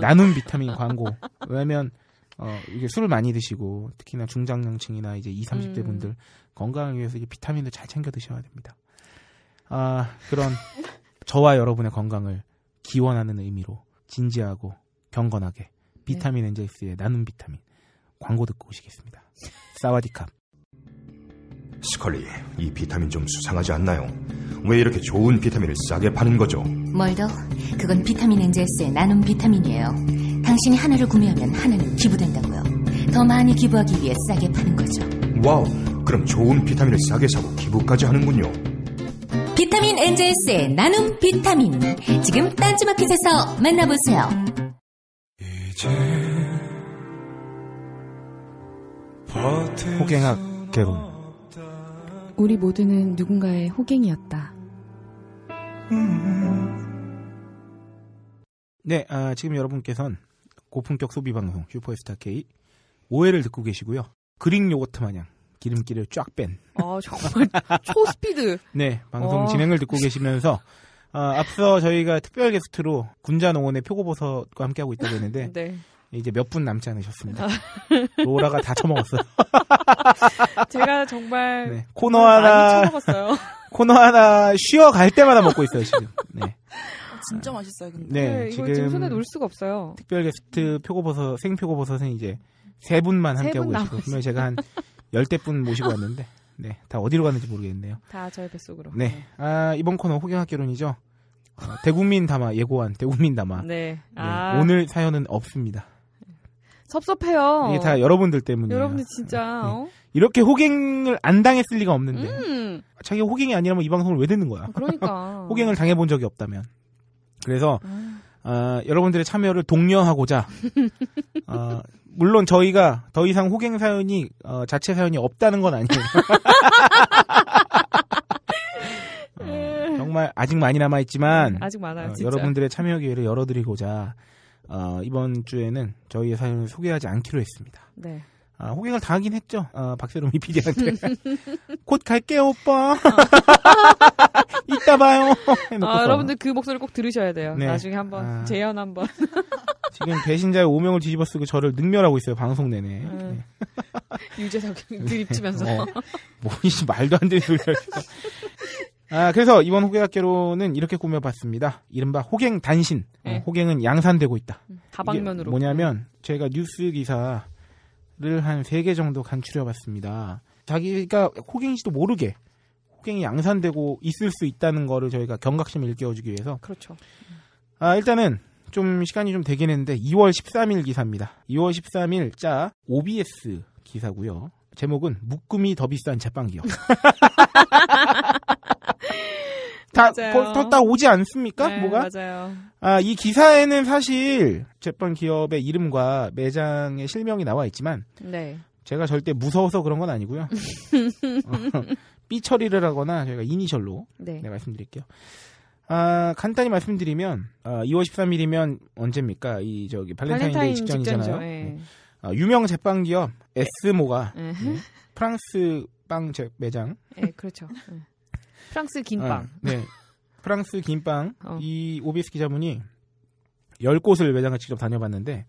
나눔 비타민 광고. 왜냐면 어, 이게 술을 많이 드시고 특히나 중장년층이나 이제 20, 30대 음. 분들 건강을 위해서 이 비타민을 잘 챙겨 드셔야 됩니다. 아, 그런 저와 여러분의 건강을 기원하는 의미로 진지하고 경건하게 네. 비타민 네. 엔젤스의 나눔 비타민 광고 듣고 오시겠습니다. 사와디캅. 스컬리, 이 비타민 좀 수상하지 않나요? 왜 이렇게 좋은 비타민을 싸게 파는 거죠? 멀더, 그건 비타민 엔젤스의 나눔 비타민이에요. 당신이 하나를 구매하면 하나는 기부된다고요. 더 많이 기부하기 위해 싸게 파는 거죠. 와우, 그럼 좋은 비타민을 싸게 사고 기부까지 하는군요. 비타민 엔젤스의 나눔 비타민. 지금 딴지마켓에서 만나보세요. 호갱학 개론 우리 모두는 누군가의 호갱이었다. 음. 네, 아, 지금 여러분께선 고품격 소비 방송 슈퍼스타 K 5회를 듣고 계시고요. 그릭 요거트 마냥 기름기를 쫙 뺀. 아 정말 초스피드. 네, 방송 와. 아. 진행을 듣고 계시면서 아, 앞서 저희가 특별 게스트로 군자농원의 표고버섯과 함께하고 있다고 했는데 네. 이제 몇 분 남지 않으셨습니다. 로라가 다 처먹었어요. 제가 정말 네, 코너 하나 처먹었어요. 코너 하나 쉬어 갈 때마다 먹고 있어요 지금. 네. 진짜 네. 맛있어요. 근데 네, 네 지금, 지금 손에 놓을 수가 없어요. 특별 게스트 표고버섯 생표고버섯은 이제 세 분만 함께하고 계시고 분명 제가 한 열대 분 모시고 왔는데 네, 다 어디로 갔는지 모르겠네요. 다 저의 뱃속으로. 네, 네. 아, 이번 코너 호갱학개론이죠 어, 대국민 담아 예고한 대국민 담아. 네. 아. 오늘 사연은 없습니다. 섭섭해요. 이게 다 여러분들 때문이에요. 여러분들 진짜 네. 어? 이렇게 호갱을 안 당했을 리가 없는데 음. 자기 호갱이 아니라면 이 방송을 왜 듣는 거야? 아, 그러니까 호갱을 당해본 적이 없다면. 그래서 어, 여러분들의 참여를 독려하고자 어, 물론 저희가 더 이상 호갱 사연이 어, 자체 사연이 없다는 건 아니에요. 어, 정말 아직 많이 남아 있지만 음, 아직 많아요. 어, 여러분들의 참여 기회를 열어드리고자 어, 이번 주에는 저희의 사연을 소개하지 않기로 했습니다. 네. 아, 호갱을 당하긴 했죠. 아, 박세롬이 PD한테. 곧 갈게요, 오빠. 어. 이따 봐요. 아, 여러분들 그 목소리 를꼭 들으셔야 돼요. 네. 나중에 한번 아... 재현 한번. 지금 배신자의 오명을 뒤집어 쓰고 저를 능멸하고 있어요. 방송 내내. 음. 네. 유재석 들이치면서. 네. 네. 뭐, 이씨 말도 안 되는 소리를 아, 그래서 이번 호갱학개로는 이렇게 꾸며봤습니다. 이른바 호갱 단신. 어, 네. 호갱은 양산되고 있다. 음, 다방면으로. 뭐냐면, 제가 뉴스 기사 를한세개 정도 간추려 봤습니다. 자기가 호갱인지도 모르게 호갱이 양산되고 있을 수 있다는 거를 저희가 경각심을 일깨워주기 위해서 그렇죠. 음. 아, 일단은 좀 시간이 좀 되긴 했는데 2월 13일 기사입니다. 2월 13일 자 OBS 기사고요. 제목은 묶음이 더 비싼 제빵 기업. 다다 오지 않습니까? 네, 뭐가? 맞아요. 아, 이 기사에는 사실 제빵 기업의 이름과 매장의 실명이 나와 있지만 네. 제가 절대 무서워서 그런 건 아니고요. 삐 처리를 하거나 저희가 이니셜로 네. 네 말씀드릴게요. 아, 간단히 말씀드리면 아, 2월 13일이면 언제입니까? 이 저기 발렌타인데이 발렌타인 직전이잖아요. 직전이죠, 예. 네. 아, 유명 제빵 기업 에스모가 예. 네. 프랑스 빵 제, 매장 네, 그렇죠. 프랑스 예, 김빵. 어, 네. 프랑스 김빵 어. 이 오비스 기자분이 10곳을 매장을 직접 다녀봤는데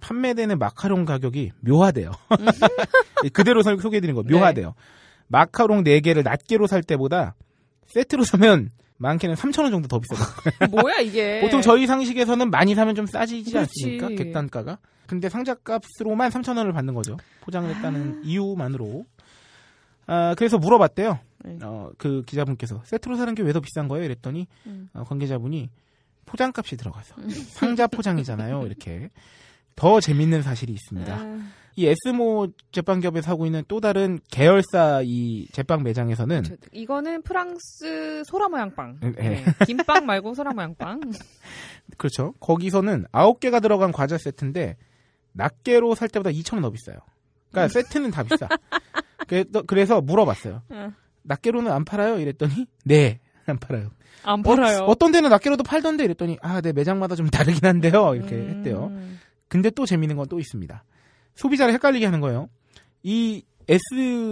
판매되는 마카롱 가격이 묘하대요. 음. 그대로 소개해드린 거 묘하대요. 네. 마카롱 4개를 낱개로 살 때보다 세트로 사면 많게는 3,000원 정도 더비싸다 뭐야 이게. 보통 저희 상식에서는 많이 사면 좀 싸지지 그렇지. 않습니까? 객단가가. 근데 상자값으로만 3,000원을 받는 거죠. 포장을 했다는 아. 이유만으로. 아, 그래서 물어봤대요. 네. 어, 그 기자분께서 세트로 사는 게 왜 더 비싼 거예요? 이랬더니 음. 어, 관계자분이 포장값이 들어가서 음. 상자 포장이잖아요. 이렇게 더 재밌는 사실이 있습니다. 네. 이 에스모 제빵기업에 사고 있는 또 다른 계열사 이 제빵 매장에서는 이거는 프랑스 소라 모양 빵, 네. 음, 예. 네. 김빵 말고 소라 모양 빵. 그렇죠. 거기서는 아홉 개가 들어간 과자 세트인데 낱개로 살 때보다 2천 원 더 비싸요. 그러니까 음. 세트는 다 비싸. 그래서 물어봤어요. 어. 낱개로는 안 팔아요? 이랬더니 네, 안 팔아요. 안 어, 팔아요. 어, 떤 데는 낱개로도 팔던데 이랬더니 아, 네, 매장마다 좀 다르긴 한데요. 이렇게 음. 했대요. 근데 또 재밌는 건 또 있습니다. 소비자를 헷갈리게 하는 거예요. 이 S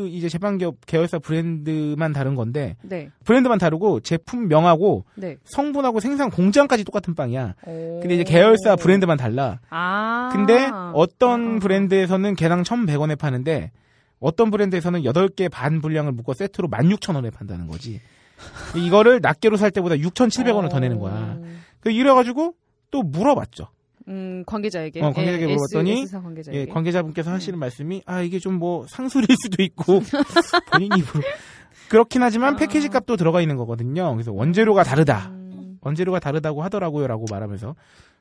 이제 제빵기업 계열사 브랜드만 다른 건데 네. 브랜드만 다르고 제품명하고 네. 성분하고 생산 공장까지 똑같은 빵이야. 근데 이제 계열사 브랜드만 달라. 아~ 근데 어떤 아~ 브랜드에서는 개당 1,100원에 파는데 어떤 브랜드에서는 8개 반 분량을 묶어 세트로 16,000원에 판다는 거지. 이거를 낱개로 살 때보다 6,700원을 더 내는 거야. 어. 그 이래가지고 또 물어봤죠. 음, 관계자에게. 어, 관계자에게 예, 물어봤더니 관계자에게. 예, 관계자분께서 네. 하시는 음. 말씀이 아 이게 좀 뭐 상술일 수도 있고 본인 입으로 그렇긴 하지만 아. 패키지 값도 들어가 있는 거거든요. 그래서 원재료가 다르다. 음. 원재료가 다르다고 하더라고요라고 말하면서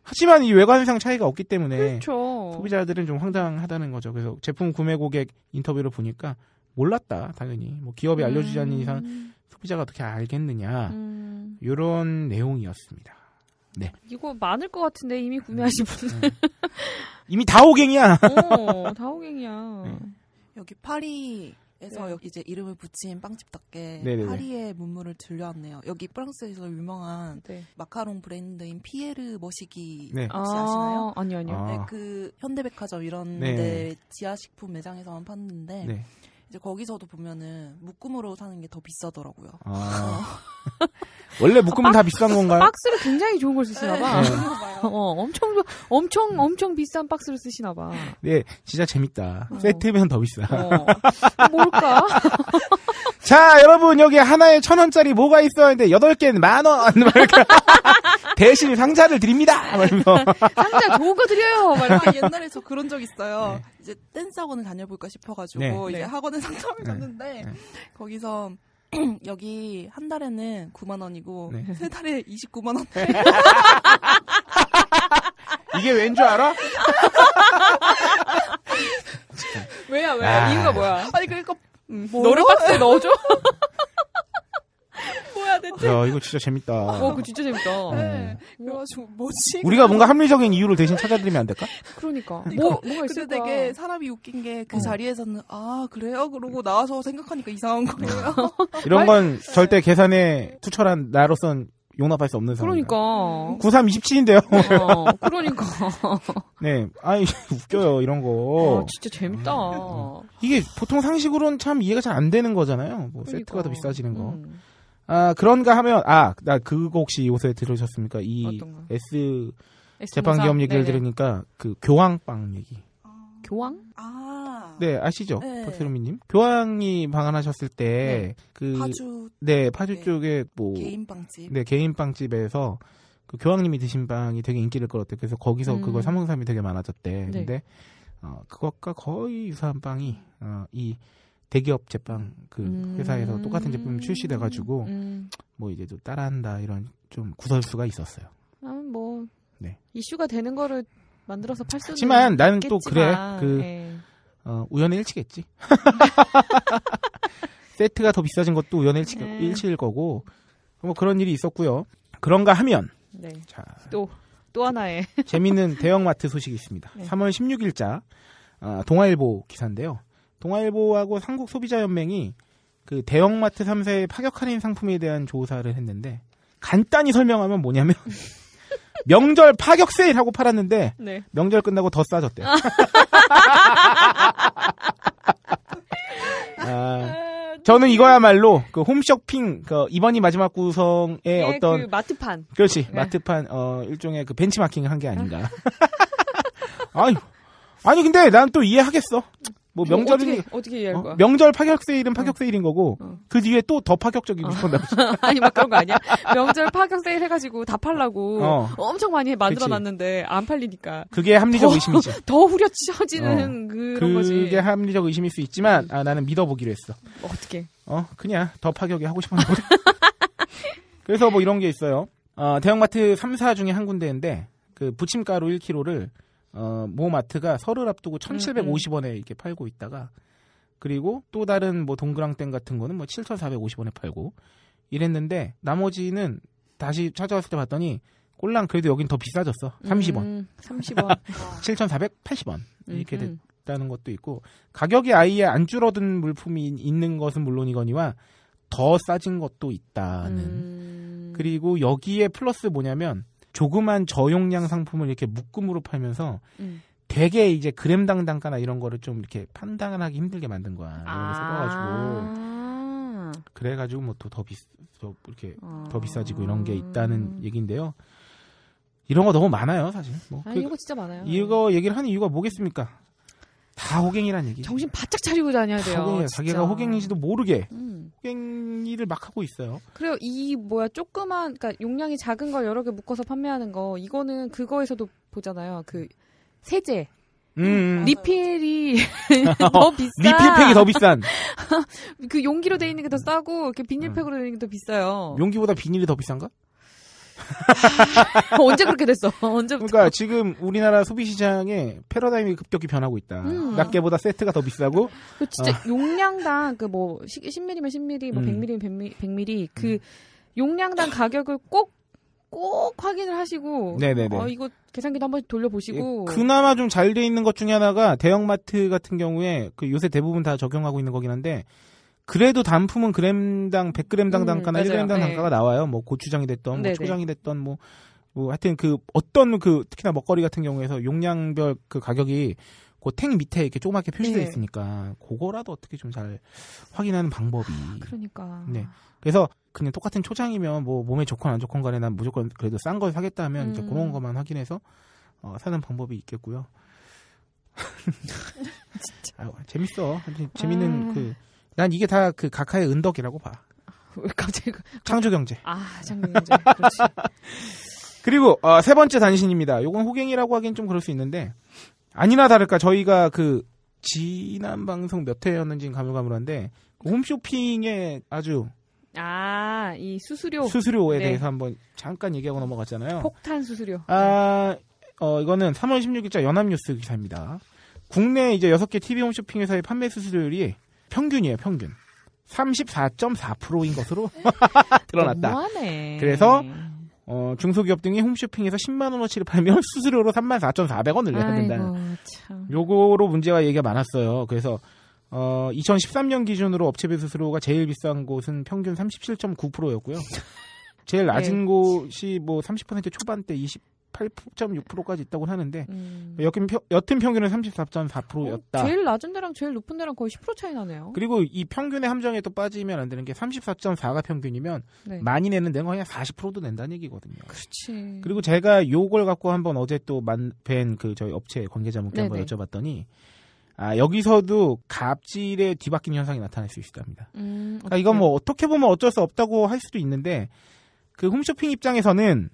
하지만 이 외관상 차이가 없기 때문에 그렇죠. 소비자들은 좀 황당하다는 거죠. 그래서 제품 구매 고객 인터뷰를 보니까 몰랐다 당연히 뭐 기업이 음. 알려주지 않는 이상 소비자가 어떻게 알겠느냐 음. 이런 내용이었습니다. 네. 이거 많을 것 같은데 이미 구매하신 음. 분들. 네. 이미 다오갱이야. 어, 다오갱이야. 네. 여기 파리 에서 네. 이제 이름을 붙인 빵집답게 네네네. 파리의 문물을 들려왔네요. 여기 프랑스에서 유명한 네. 마카롱 브랜드인 피에르 머시기 네. 혹시 아시나요? 아, 니요 아니요. 아. 네, 그 현대백화점 이런 네. 데 지하식품 매장에서만 팠는데 네. 이제 거기서도 보면은 묶음으로 사는 게 더 비싸더라고요. 아. 원래 묶음은 아, 다 비싼 건가요? 박스를 굉장히 좋은 걸 쓰시나 봐. 네. 어, 엄청 엄청 엄청 비싼 박스를 쓰시나 봐. 네, 진짜 재밌다. 어. 세트면 더 비싸. 어. 뭘까? 자, 여러분 여기 하나에 천 원짜리 뭐가 있어야 하는데 여덟 개는 만 원. 대신 상자를 드립니다. 상자 좋은 거 드려요. 막 아, 옛날에 저 그런 적 있어요. 네. 이제 댄스 학원을 다녀볼까 싶어가지고 네. 이제 네. 학원에 상담을 갔는데 네. 거기서 여기 한 달에는 9만 원이고 네. 세 달에 29만 원. 이게 왠 줄 알아? 왜야 왜야 아. 이유가 뭐야? 아니 그러니까 음, 노래박스에 넣어줘. 뭐야 대체? 야 이거 진짜 재밌다. 어, 그거 진짜 재밌다. 네. 음. 그래 뭐지? 우리가 뭔가 합리적인 이유를 대신 찾아드리면 안 될까? 그러니까. 그러니까. 뭐 뭐가 있을까? 근데 되게 사람이 웃긴 게그 어. 자리에서는 아 그래요? 그러고 나와서 생각하니까 이상한 거예요. 이런 건 절대 계산에 투철한 나로선 용납할 수 없는 상황. 그러니까. 9327인데요. 어, 그러니까. 네. 아이, 웃겨요, 이런 거. 아, 진짜 재밌다. 음, 음. 이게 보통 상식으로는 참 이해가 잘 안 되는 거잖아요. 뭐, 그러니까. 세트가 더 비싸지는 거. 음. 아, 그런가 하면, 아, 나 그거 혹시 요새 들으셨습니까? 이어떤 S, 재판기업 얘기를 네네. 들으니까 그 교황빵 얘기. 아... 교황? 아. 네, 아시죠? 네. 박세롬이님. 교황이 방한하셨을 때, 네. 그. 파주. 네, 파주 네. 쪽에 뭐. 개인빵집. 네, 개인빵집에서 그 교황님이 드신 빵이 되게 인기를 끌었대. 그래서 거기서 음. 그걸 사먹는 사람이 되게 많아졌대. 네. 근데, 어, 그것과 거의 유사한 빵이, 어, 이 대기업 제빵 그 음. 회사에서 똑같은 제품 이 출시돼 가지고 음. 뭐 이제 또 따라한다 이런 좀 구설수가 있었어요. 아뭐 네. 이슈가 되는 거를 만들어서 팔 수는 하지만 나는 또 그래 그 네. 어, 우연의 일치겠지. 세트가 더 비싸진 것도 우연의 일치, 네. 일치일 거고 뭐 그런 일이 있었고요. 그런가 하면 네. 자, 또, 또 하나의 재밌는 대형마트 소식이 있습니다. 네. 3월 16일자 어, 동아일보 기사인데요. 동아일보하고 한국소비자연맹이 그 대형마트 3사의 파격 할인 상품에 대한 조사를 했는데 간단히 설명하면 뭐냐면 명절 파격 세일하고 팔았는데 네. 명절 끝나고 더 싸졌대요. 아, 저는 이거야말로 그 홈쇼핑 그 이번이 마지막 구성의 네, 어떤 그 마트판 그렇지 네. 마트판 어 일종의 그 벤치마킹을 한 게 아닌가. 아니 아니 근데 난 또 이해하겠어. 뭐 그 명절이 어떻게, 어떻게 이해할 어? 거야? 명절 파격 세일은 파격 어. 세일인 거고 어. 그 뒤에 또 더 파격적인 유통다 어. 아니 막 그런 거 아니야? 명절 파격 세일 해가지고 다 팔라고 어. 엄청 많이 만들어놨는데 안 팔리니까 그게 합리적 더, 의심이지. 더 후려치지는 워 그런 그게 거지. 그게 합리적 의심일 수 있지만 아, 나는 믿어보기로 했어. 어떻게? 어 그냥 더 파격이 하고 싶었나 보다. 그래서 뭐 이런 게 있어요. 대형마트 3사 중에 한 군데인데 그 부침가루 1kg를 어, 모 마트가 설을 앞두고 1,750원에 음, 음. 이렇게 팔고 있다가 그리고 또 다른 뭐 동그랑땡 같은 거는 뭐 7,450원에 팔고 이랬는데 나머지는 다시 찾아왔을 때 봤더니 꼴랑 그래도 여긴 더 비싸졌어. 30원. 음, 30원. 7,480원. 이렇게 음, 됐다는 것도 있고 가격이 아예 안 줄어든 물품이 있는 것은 물론이거니와 더 싸진 것도 있다는. 음... 그리고 여기에 플러스 뭐냐면 조그만 저용량 상품을 이렇게 묶음으로 팔면서 음. 되게 이제 그램당 단가나 이런 거를 좀 이렇게 판단하기 힘들게 만든 거야. 이런 거 섞어가지고. 아. 그래가지고 뭐또더 비싸, 더 이렇게 아~ 더 비싸지고 이런 게 있다는 얘기인데요. 이런 거 너무 많아요, 사실. 뭐. 아, 그, 이거 진짜 많아요. 이거 얘기를 하는 이유가 뭐겠습니까? 다 호갱이란 얘기. 정신 바짝 차리고 다녀야 돼요. 호갱이야. 자기가 호갱인지도 모르게 음. 호갱이를 막 하고 있어요. 그래요. 이 뭐야 조그만 그러니까 용량이 작은 걸 여러 개 묶어서 판매하는 거 이거는 그거에서도 보잖아요. 그 세제. 음. 음. 음 리필이 더 비싸. 리필팩이 더 비싼. 그 용기로 돼 있는 게 더 싸고 이렇게 비닐팩으로 음. 돼 있는 게 더 비싸요. 용기보다 비닐이 더 비싼가? 언제 그렇게 됐어? 언제부터? 그러니까 지금 우리나라 소비 시장의 패러다임이 급격히 변하고 있다. 음. 낱개보다 세트가 더 비싸고. 그 진짜 어. 용량당 그 뭐 10mm면 10mm, 뭐 음. 100mm면 100mm, 100mm 그 음. 용량당 가격을 꼭 꼭 확인을 하시고 네네네. 어, 이거 계산기도 한번 돌려보시고 예, 그나마 좀 잘 돼 있는 것 중에 하나가 대형마트 같은 경우에 그 요새 대부분 다 적용하고 있는 거긴 한데 그래도 단품은 그램당 100g당 음, 단가나 맞아요. 1g당 네. 단가가 나와요. 뭐 고추장이 됐던 뭐 초장이 됐던 뭐, 뭐 하여튼 그 어떤 그 특히나 먹거리 같은 경우에서 용량별 그 가격이 그탱 밑에 이렇게 조그맣게 표시되어 네. 있으니까 그거라도 어떻게 좀 잘 확인하는 방법이 아, 그러니까 네 그래서 그냥 똑같은 초장이면 뭐 몸에 좋건 안 좋건 간에 난 무조건 그래도 싼 걸 사겠다면 하 음. 이제 그런 음. 것만 확인해서 어, 사는 방법이 있겠고요. 진짜. 아유, 재밌어. 재밌는 아... 그난 이게 다 그 각하의 은덕이라고 봐. 왜 갑자기 그 창조 경제. 아 창조 경제. 그렇지. 그리고 어, 세 번째 단신입니다. 요건 호갱이라고 하긴 좀 그럴 수 있는데 아니나 다를까 저희가 그 지난 방송 몇회였는지 가물가물한데 그 홈쇼핑에 아주 아이 수수료 수수료에 네. 대해서 한번 잠깐 얘기하고 넘어갔잖아요. 폭탄 수수료. 아 어, 이거는 3월 16일자 연합뉴스 기사입니다. 국내 이제 6개 TV 홈쇼핑 회사의 판매 수수료율이 평균이에요, 평균. 34.4%인 것으로 드러났다. 너무하네. 그래서 어, 중소기업 등이 홈쇼핑에서 10만 원어치를 팔면 수수료로 34,400원을 내야 된다는 요거로 문제가 얘기가 많았어요. 그래서 어, 2013년 기준으로 업체비 수수료가 제일 비싼 곳은 평균 37.9%였고요. 제일 낮은 네. 곳이 뭐30% 초반대 20 38.6%까지 있다고 하는데 음. 여긴 여튼 평균은 34.4%였다. 어, 제일 낮은 데랑 제일 높은 데랑 거의 10% 차이 나네요. 그리고 이 평균의 함정에 또 빠지면 안 되는 게 34.4가 평균이면 네. 많이 내는 데는 거의 40%도 낸다는 얘기거든요. 그렇지. 그리고 제가 요걸 갖고 한번 어제 또뵌그 저희 업체 관계자분께 한번 네, 네. 여쭤봤더니 아, 여기서도 갑질의 뒤바뀐 현상이 나타날 수 있답니다. 음, 그러니까 이건 뭐 어떻게 보면 어쩔 수 없다고 할 수도 있는데 그 홈쇼핑 입장에서는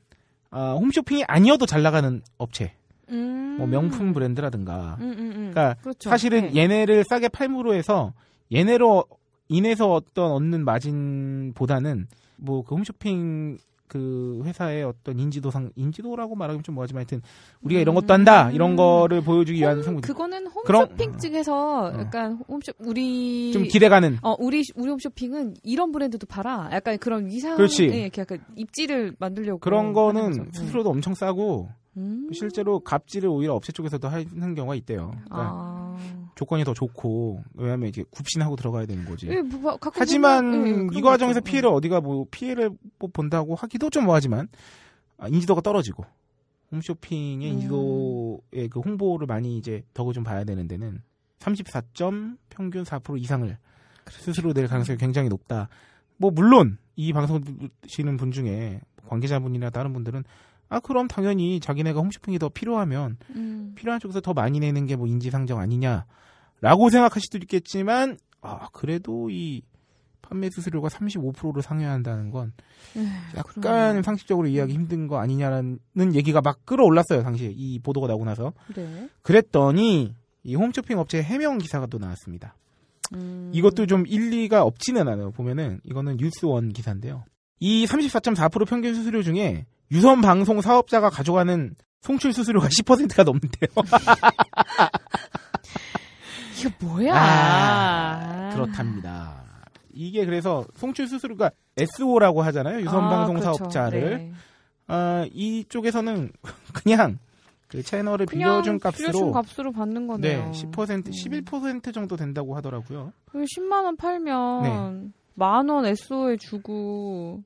어, 홈쇼핑이 아니어도 잘 나가는 업체. 음. 뭐 명품 브랜드라든가. 음, 음, 음, 그러니까 그렇죠. 사실은 네. 얘네를 싸게 팔므로 해서 얘네로 인해서 어떤 얻는 마진보다는 뭐 그 홈쇼핑 그 회사의 어떤 인지도상 인지도라고 말하면 좀 뭐하지만 하여튼 우리가 음. 이런 것도 음. 한다 이런 거를 보여주기 위한 성분. 그거는 홈쇼핑 측에서 어. 약간 홈쇼 우리 좀 기대가는. 어 우리 우리 홈쇼핑은 이런 브랜드도 팔아. 약간 그런 위상 그렇지. 예, 이렇게 약간 입지를 만들려고. 그런 거는 수수료도 음. 엄청 싸고 음. 실제로 갑질을 오히려 업체 쪽에서도 하는 경우가 있대요. 그러니까 아. 조건이 더 좋고 왜냐하면 이제 굽신하고 들어가야 되는 거지. 예, 뭐, 뭐 하지만 보면, 예, 예 이 과정에서 피해를 음. 어디가 뭐 피해를 뭐 본다고 하기도 좀 뭐하지만 아, 인지도가 떨어지고 홈쇼핑의 음. 인지도의 그 홍보를 많이 이제 덕을 좀 봐야 되는 데는 34점 평균 4% 이상을 그렇죠. 스스로 낼 가능성이 굉장히 높다. 뭐 물론 이 방송 보시는 분 중에 관계자분이나 다른 분들은 아 그럼 당연히 자기네가 홈쇼핑이 더 필요하면 음. 필요한 쪽에서 더 많이 내는 게 뭐 인지상정 아니냐 라고 생각하실 수도 있겠지만, 아, 그래도 이 판매 수수료가 3 5를 상회한다는 건 네, 약간 그러네. 상식적으로 이해하기 힘든 거아니냐는 얘기가 막 끌어올랐어요, 당시에. 이 보도가 나오고 나서. 네. 그랬더니 이 홈쇼핑 업체 해명 기사가 또 나왔습니다. 음... 이것도 좀 일리가 없지는 않아요. 보면은 이거는 뉴스원 기사인데요. 이 34.4% 평균 수수료 중에 유선 방송 사업자가 가져가는 송출 수수료가 10%가 넘는데요. 이게 뭐야? 아, 그렇답니다. 이게 그래서 송출 수수료가 SO라고 하잖아요. 유선방송 아, 그렇죠. 사업자를. 네. 어, 아, 이쪽에서는 그냥 그 채널을 빌려준 값으로 빌려준 값으로 받는 거네요. 네, 10% 11% 음. 정도 된다고 하더라고요. 10만 원 팔면 네. 만원 SO에 주고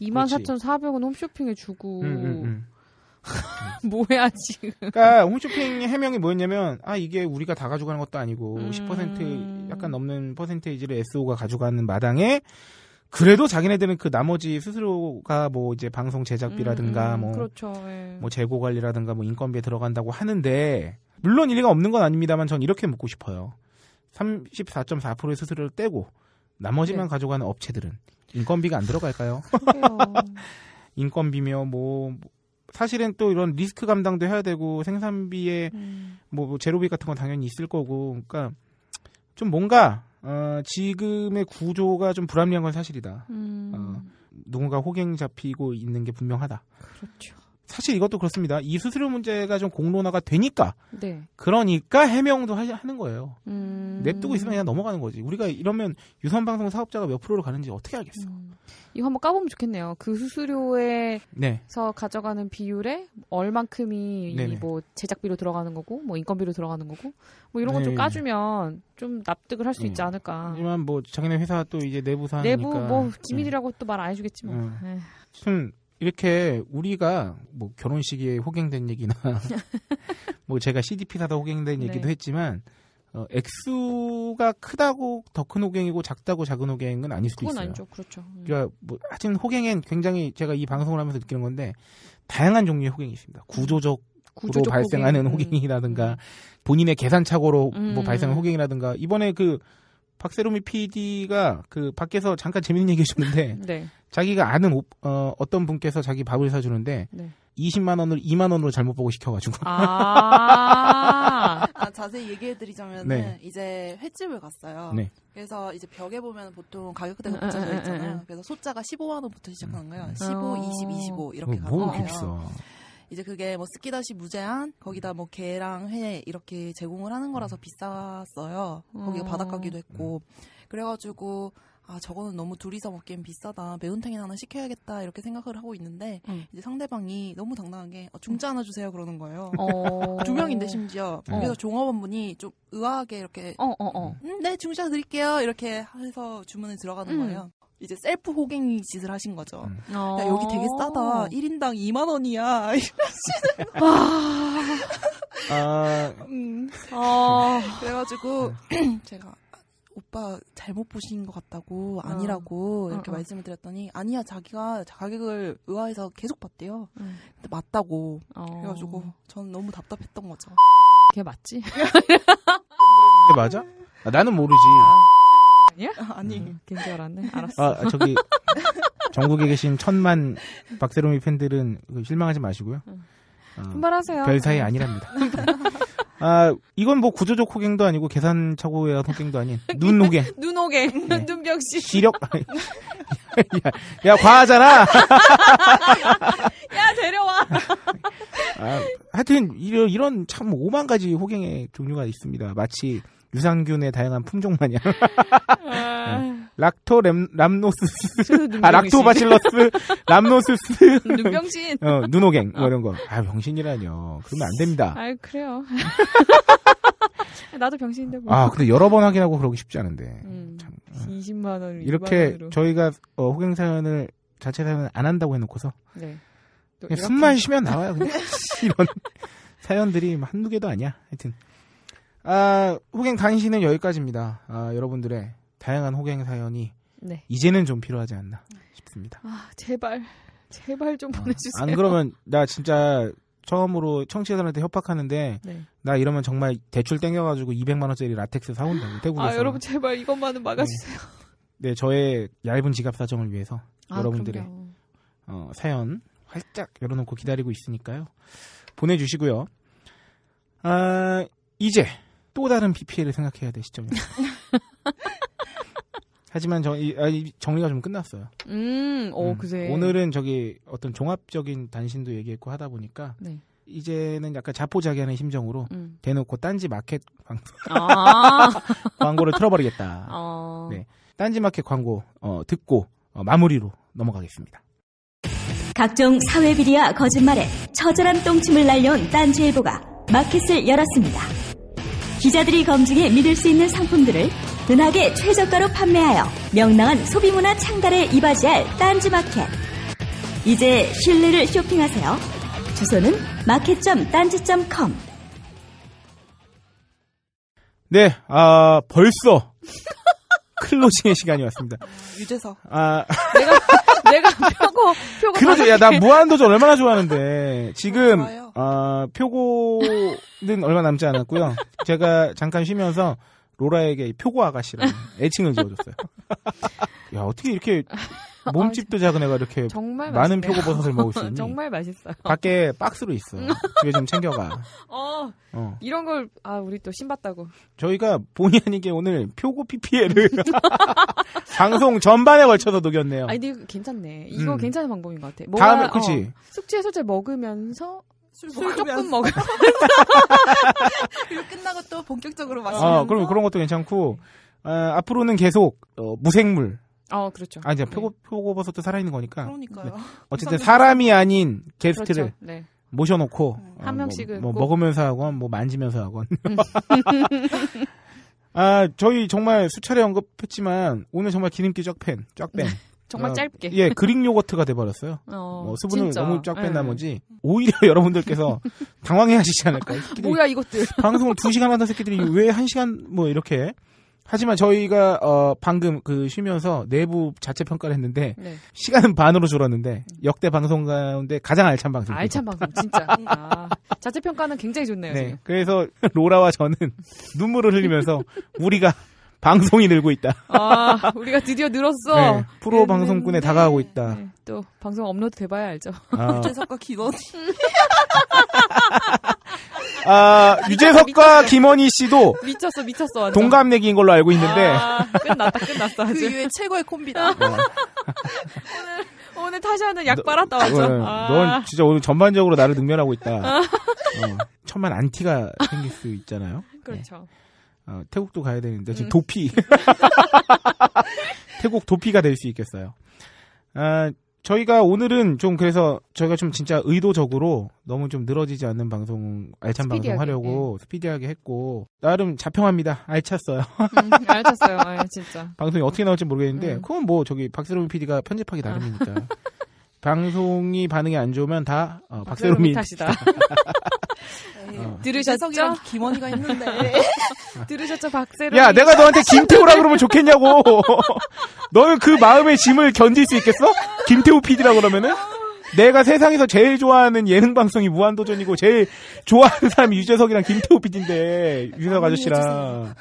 24,400원 홈쇼핑에 주고 음, 음, 음. 뭐야 지금? 그러니까 홈쇼핑 해명이 뭐였냐면 아 이게 우리가 다 가져가는 것도 아니고 음... 10% 약간 넘는 퍼센테이지를 SO가 가져가는 마당에 그래도 자기네들은 그 나머지 스스로가 뭐 이제 방송 제작비라든가 음, 음, 음, 뭐, 그렇죠, 예. 뭐 재고 관리라든가 뭐 인건비에 들어간다고 하는데 물론 일리가 없는 건 아닙니다만 전 이렇게 묻고 싶어요. 34.4%의 수수료를 떼고 나머지만 네. 가져가는 업체들은 인건비가 안 들어갈까요? 인건비며 뭐 사실은 또 이런 리스크 감당도 해야 되고 생산비에 음. 뭐, 뭐 제로비 같은 건 당연히 있을 거고 그러니까 좀 뭔가 어, 지금의 구조가 좀 불합리한 건 사실이다. 음. 어, 농어가 호갱 잡히고 있는 게 분명하다. 그렇죠. 사실 이것도 그렇습니다. 이 수수료 문제가 좀 공론화가 되니까 네. 그러니까 해명도 하, 는 거예요. 음... 냅두고 있으면 그냥 넘어가는 거지. 우리가 이러면 유선 방송 사업자가 몇 프로로 가는지 어떻게 알겠어? 음... 이거 한번 까보면 좋겠네요. 그 수수료에서 네. 가져가는 비율에 얼만큼이 뭐 제작비로 들어가는 거고, 뭐 인건비로 들어가는 거고, 뭐 이런 건좀 네. 까주면 좀 납득을 할 수 있지 음. 않을까. 하지만 뭐 자기네 회사 또 이제 내부 사안 내부 뭐 기밀이라고 네. 또말 안 해주겠지 만 뭐. 음. 네. 이렇게 우리가 뭐 결혼식에 호갱된 얘기나 뭐 제가 CDP 사다 호갱된 네. 얘기도 네. 했지만 어, 액수가 크다고 더 큰 호갱이고 작다고 작은 호갱은 아닐 수도 있어요. 아니죠. 그렇죠. 예. 그러니까 뭐 하여튼 호갱엔 굉장히 제가 이 방송을 하면서 느끼는 건데 다양한 종류의 호갱이 있습니다. 구조적 구조로 발생하는 호갱. 이라든가 음. 본인의 계산착오로 뭐 음. 뭐 발생한 호갱이라든가 이번에 그 박세롬이 PD가 그 밖에서 잠깐 재밌는 얘기 해줬는데 네. 자기가 아는 오, 어, 어떤 분께서 자기 밥을 사주는데 네. 20만 원을 2만 원으로 잘못 보고 시켜가지고 아, 아 자세히 얘기해드리자면 네. 이제 횟집을 갔어요. 네. 그래서 이제 벽에 보면 보통 가격대가 붙여져 있잖아요. 그래서 소자가 15만 원부터 시작하는 거예요. 15, 20, 25 이렇게 어, 가는 뭐 거예요. 이제 그게 뭐 스키다시 무제한 거기다 뭐개랑회 이렇게 제공을 하는 거라서 비쌌어요. 거기가 음. 바닷가기도 했고 그래가지고 아 저거는 너무 둘이서 먹기엔 비싸다 매운탕이나 하나 시켜야겠다 이렇게 생각을 하고 있는데 음. 이제 상대방이 너무 당당한 게 어, 중짜 하나 주세요 그러는 거예요 어. 두 명인데 심지어 어. 그래서 종업원분이 좀 의아하게 이렇게 어, 어, 어. 음, 네 중짜 드릴게요 이렇게 해서 주문이 들어가는 음. 거예요 이제 셀프 호갱이 짓을 하신 거죠. 음. 야, 여기 되게 싸다. 1인당 어. 2만 원이야. 이러시는 와. 아. 아. 음. 아. 그래가지고 네. 제가 오빠 잘못 보신 것 같다고 어. 아니라고 어. 이렇게 어, 어. 말씀을 드렸더니 아니야 자기가 가격을 의아해서 계속 봤대요. 음. 근데 맞다고 어. 그래가지고 저는 너무 답답했던 거죠. 걔 맞지? 걔 맞아? 아, 나는 모르지. 아. 아니야? 아, 아니. 음, 겐지 알았네. 알았어. 아, 저기 전국에 계신 천만 박세롬이 팬들은 그 실망하지 마시고요. 음. 어, 분발하세요. 어, 별 사이 아니랍니다. 음. 아, 이건 뭐 구조적 호갱도 아니고 계산착오의 호갱도 아닌 눈 호갱. 눈 호갱. 네. 예. 눈병씨. 시력. 야, 야, 과하잖아. 야, 데려와. 아, 하여튼 이런 참 오만 가지 호갱의 종류가 있습니다. 마치 유산균의 다양한 품종만이야. 아. 네. 아... 락토 램, 람노스스. 아, 락토바실러스, 람노스스. 눈병신. 어, 눈호갱, 뭐 이런 거. 아, 병신이라뇨. 그러면 안 됩니다. 아 그래요. 나도 병신인데 뭐. 아, 근데 여러 번 확인하고 그러기 쉽지 않은데. 음, 참. 20만 원 이렇게 2만 저희가 어, 호갱 사연을 자체 사연을 안 한다고 해놓고서. 네. 숨만 쉬면 나와요. 근데 이런 사연들이 뭐 한두 개도 아니야. 하여튼. 아, 호갱 간신은 여기까지입니다. 아, 여러분들의 다양한 호갱 사연이 네. 이제는 좀 필요하지 않나 싶습니다. 아, 제발. 제발 좀 아, 보내주세요. 안 그러면 나 진짜 처음으로 청취자들한테 협박하는데 네. 나 이러면 정말 대출 땡겨가지고 200만 원짜리 라텍스 사온다고 태국에서. 아 여러분 제발 이것만은 네. 막아주세요. 네, 네 저의 얇은 지갑 사정을 위해서 아, 여러분들의 어, 사연 활짝 열어놓고 기다리고 있으니까요. 보내주시고요. 아 이제 또 다른 BPL을 생각해야 될 시점입니다. 하지만 저, 이, 아니, 정리가 좀 끝났어요. 음, 어, 음. 그새. 오늘은 저기 어떤 종합적인 단신도 얘기했고 하다 보니까 네. 이제는 약간 자포자기하는 심정으로 음. 대놓고 딴지 마켓 광고 아~ 광고를 틀어버리겠다. 아~ 네, 딴지 마켓 광고 어, 듣고 어, 마무리로 넘어가겠습니다. 각종 사회 비리와 거짓말에 처절한 똥침을 날려온 딴지일보가 마켓을 열었습니다. 기자들이 검증해 믿을 수 있는 상품들을 은하계 최저가로 판매하여 명랑한 소비문화 창달에 이바지할 딴지마켓. 이제 신뢰를 쇼핑하세요. 주소는 마켓.딴지.com. 네, 아 벌써 클로징의 시간이 왔습니다. 유재석. 아 내가 내가 표고 표고 그러지 야나 무한도전 얼마나 좋아하는데 지금 아 어, 표고는 얼마 남지 않았고요 제가 잠깐 쉬면서 로라에게 표고 아가씨라는 애칭을 지어줬어요 야 어떻게 이렇게 아, 몸집도 작은 애가 이렇게 정말 많은 맛있네요. 표고버섯을 먹을 수 있는. 정말 맛있어요. 밖에 박스로 있어. 집에 좀 챙겨가. 어, 어. 이런 걸, 아, 우리 또 신봤다고. 저희가 본의 아니게 오늘 표고 PPL을 방송 전반에 걸쳐서 녹였네요. 아니, 근데 괜찮네. 이거 음. 괜찮은 방법인 것 같아. 뭐가, 다음에, 그치. 어, 숙취 해소제 먹으면서 술, 술 뭐 조금 먹어. 그리고 끝나고 또 본격적으로 어. 마시면서. 아, 그럼 그런 것도 괜찮고 어, 앞으로는 계속 어, 무생물 아 그렇죠. 아 이제 네. 표고, 표고버섯도 살아있는 거니까. 그러니까요. 네. 어쨌든 사람이 아닌 게스트를 그렇죠. 네. 모셔놓고. 어, 음, 한명씩 뭐, 뭐 먹으면서 하건, 뭐 만지면서 하건. 음. 아, 저희 정말 수차례 언급했지만, 오늘 정말 기름기 쫙 팬, 쫙 뺀. 네. 정말 어, 짧게. 예, 그릭 요거트가 돼버렸어요. 어, 어, 수분을 진짜. 너무 쫙뺀 네. 나머지 오히려 여러분들께서 당황해 하시지 않을까. 뭐야 이것들. 방송을 2시간 하던 새끼들이 왜 1시간 뭐 이렇게 하지만 저희가 어 방금 그 쉬면서 내부 자체 평가를 했는데 네. 시간은 반으로 줄었는데 역대 방송 가운데 가장 알찬 방송. 아, 알찬 방송 진짜. 아, 자체 평가는 굉장히 좋네요. 네. 지금. 그래서 로라와 저는 눈물을 흘리면서 우리가 방송이 늘고 있다. 아, 우리가 드디어 늘었어. 네, 프로 네, 네 방송꾼에 네, 다가가고 있다. 네, 또 방송 업로드 돼봐야 알죠. 아. 재석과 기원. 아, 유재석과 김원희 씨도 미쳤어, 미쳤어. 완전. 동갑내기인 걸로 알고 있는데. 아, 끝났다, 끝났어. 아주. 그 이후에 최고의 콤비다. 어. 오늘, 오늘 다시 는약 빨았다, 어, 완전. 어, 아. 넌 진짜 오늘 전반적으로 나를 능멸하고 있다. 아. 어, 천만 안티가 생길 수 있잖아요. 그렇죠. 네. 어, 태국도 가야 되는데, 지금 음. 도피. 태국 도피가 될 수 있겠어요. 아, 저희가 오늘은 좀 그래서 저희가 좀 진짜 의도적으로 너무 좀 늘어지지 않는 방송 알찬 방송 하려고 예. 스피디하게 했고 나름 자평합니다 알찼어요 음, 알찼어요 아, 진짜 방송이 어떻게 나올지 모르겠는데 음. 그건 뭐 저기 박세롬 PD가 편집하기 아. 나름이니까 방송이 반응이 안 좋으면 다 어, 박세롬이 탓이다 들으셨죠? 김원희가 했는데 네. 들으셨죠, 박세로? 야, 내가 너한테 김태우라 그러면 좋겠냐고. 너는 그 마음의 짐을 견딜 수 있겠어? 김태우 PD라 그러면은? 내가 세상에서 제일 좋아하는 예능 방송이 무한도전이고 제일 좋아하는 사람이 유재석이랑 김태호 PD인데 유재석 아저씨랑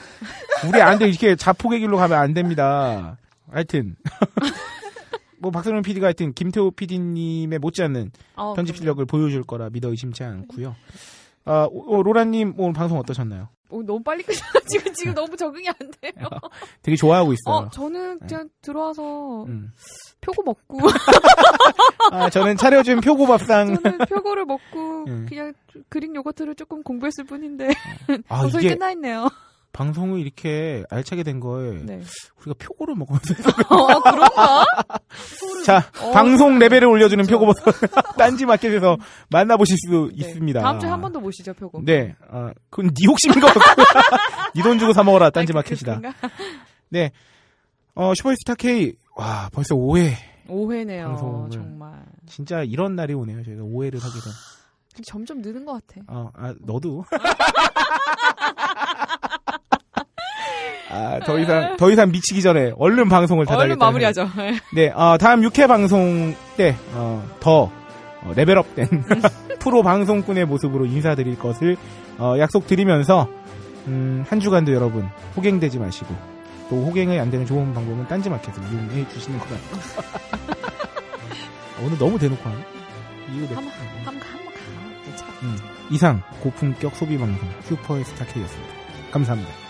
우리 안돼 이렇게 자폭의 길로 가면 안 됩니다. 하여튼 뭐 박선영 PD가 하여튼 김태호 PD님의 못지않은 어, 편집 실력을 보여줄 거라 믿어 의심치 않고요. 아, 오, 로라님 오늘 방송 어떠셨나요? 오, 너무 빨리 끝나가지고 지금 너무 적응이 안 돼요. 되게 좋아하고 어, 있어요. 어, 저는 네. 그냥 네. 들어와서 음. 표고 먹고. 아, 저는 차려준 표고밥상. 저는 표고를 먹고 음. 그냥 그릭 요거트를 조금 공부했을 뿐인데 아, 벌써 이게... 끝나 있네요. 방송을 이렇게 알차게 된 거에 네. 우리가 표고를 먹으면 서 어, 그런가? 자 어, 방송 레벨을 올려주는 그렇죠. 표고버섯 딴지 마켓에서 만나보실 수 네. 있습니다. 다음 주에 한 번 더 모시죠 표고. 네, 아, 그건 네 욕심인 것 같고 네돈 주고 사 먹어라 딴지 아니, 마켓이다. 네, 어, 슈퍼스타 K 와 벌써 5회. 5회네요. 방송을. 정말. 진짜 이런 날이 오네요. 저희가 5회를 하게 된. 점점 느는 것 같아. 어, 아, 너도. 아, 더 이상 더 이상 미치기 전에 얼른 방송을 닫아야다 얼른 마무리하죠. 네, 아, 어, 다음 6회 방송 때더 어, 어, 레벨업된 프로 방송꾼의 모습으로 인사드릴 것을 어, 약속드리면서 음, 한 주간도 여러분 호갱되지 마시고 또 호갱이 안 되는 좋은 방법은 딴지마켓을 이용해 주시는 것 같아요. 오늘 너무 대놓고 하네. 이유 내. 한번 한번 한번 가. 괜찮아. 음, 이상 고품격 소비 방송 슈퍼스타 K였습니다. 감사합니다.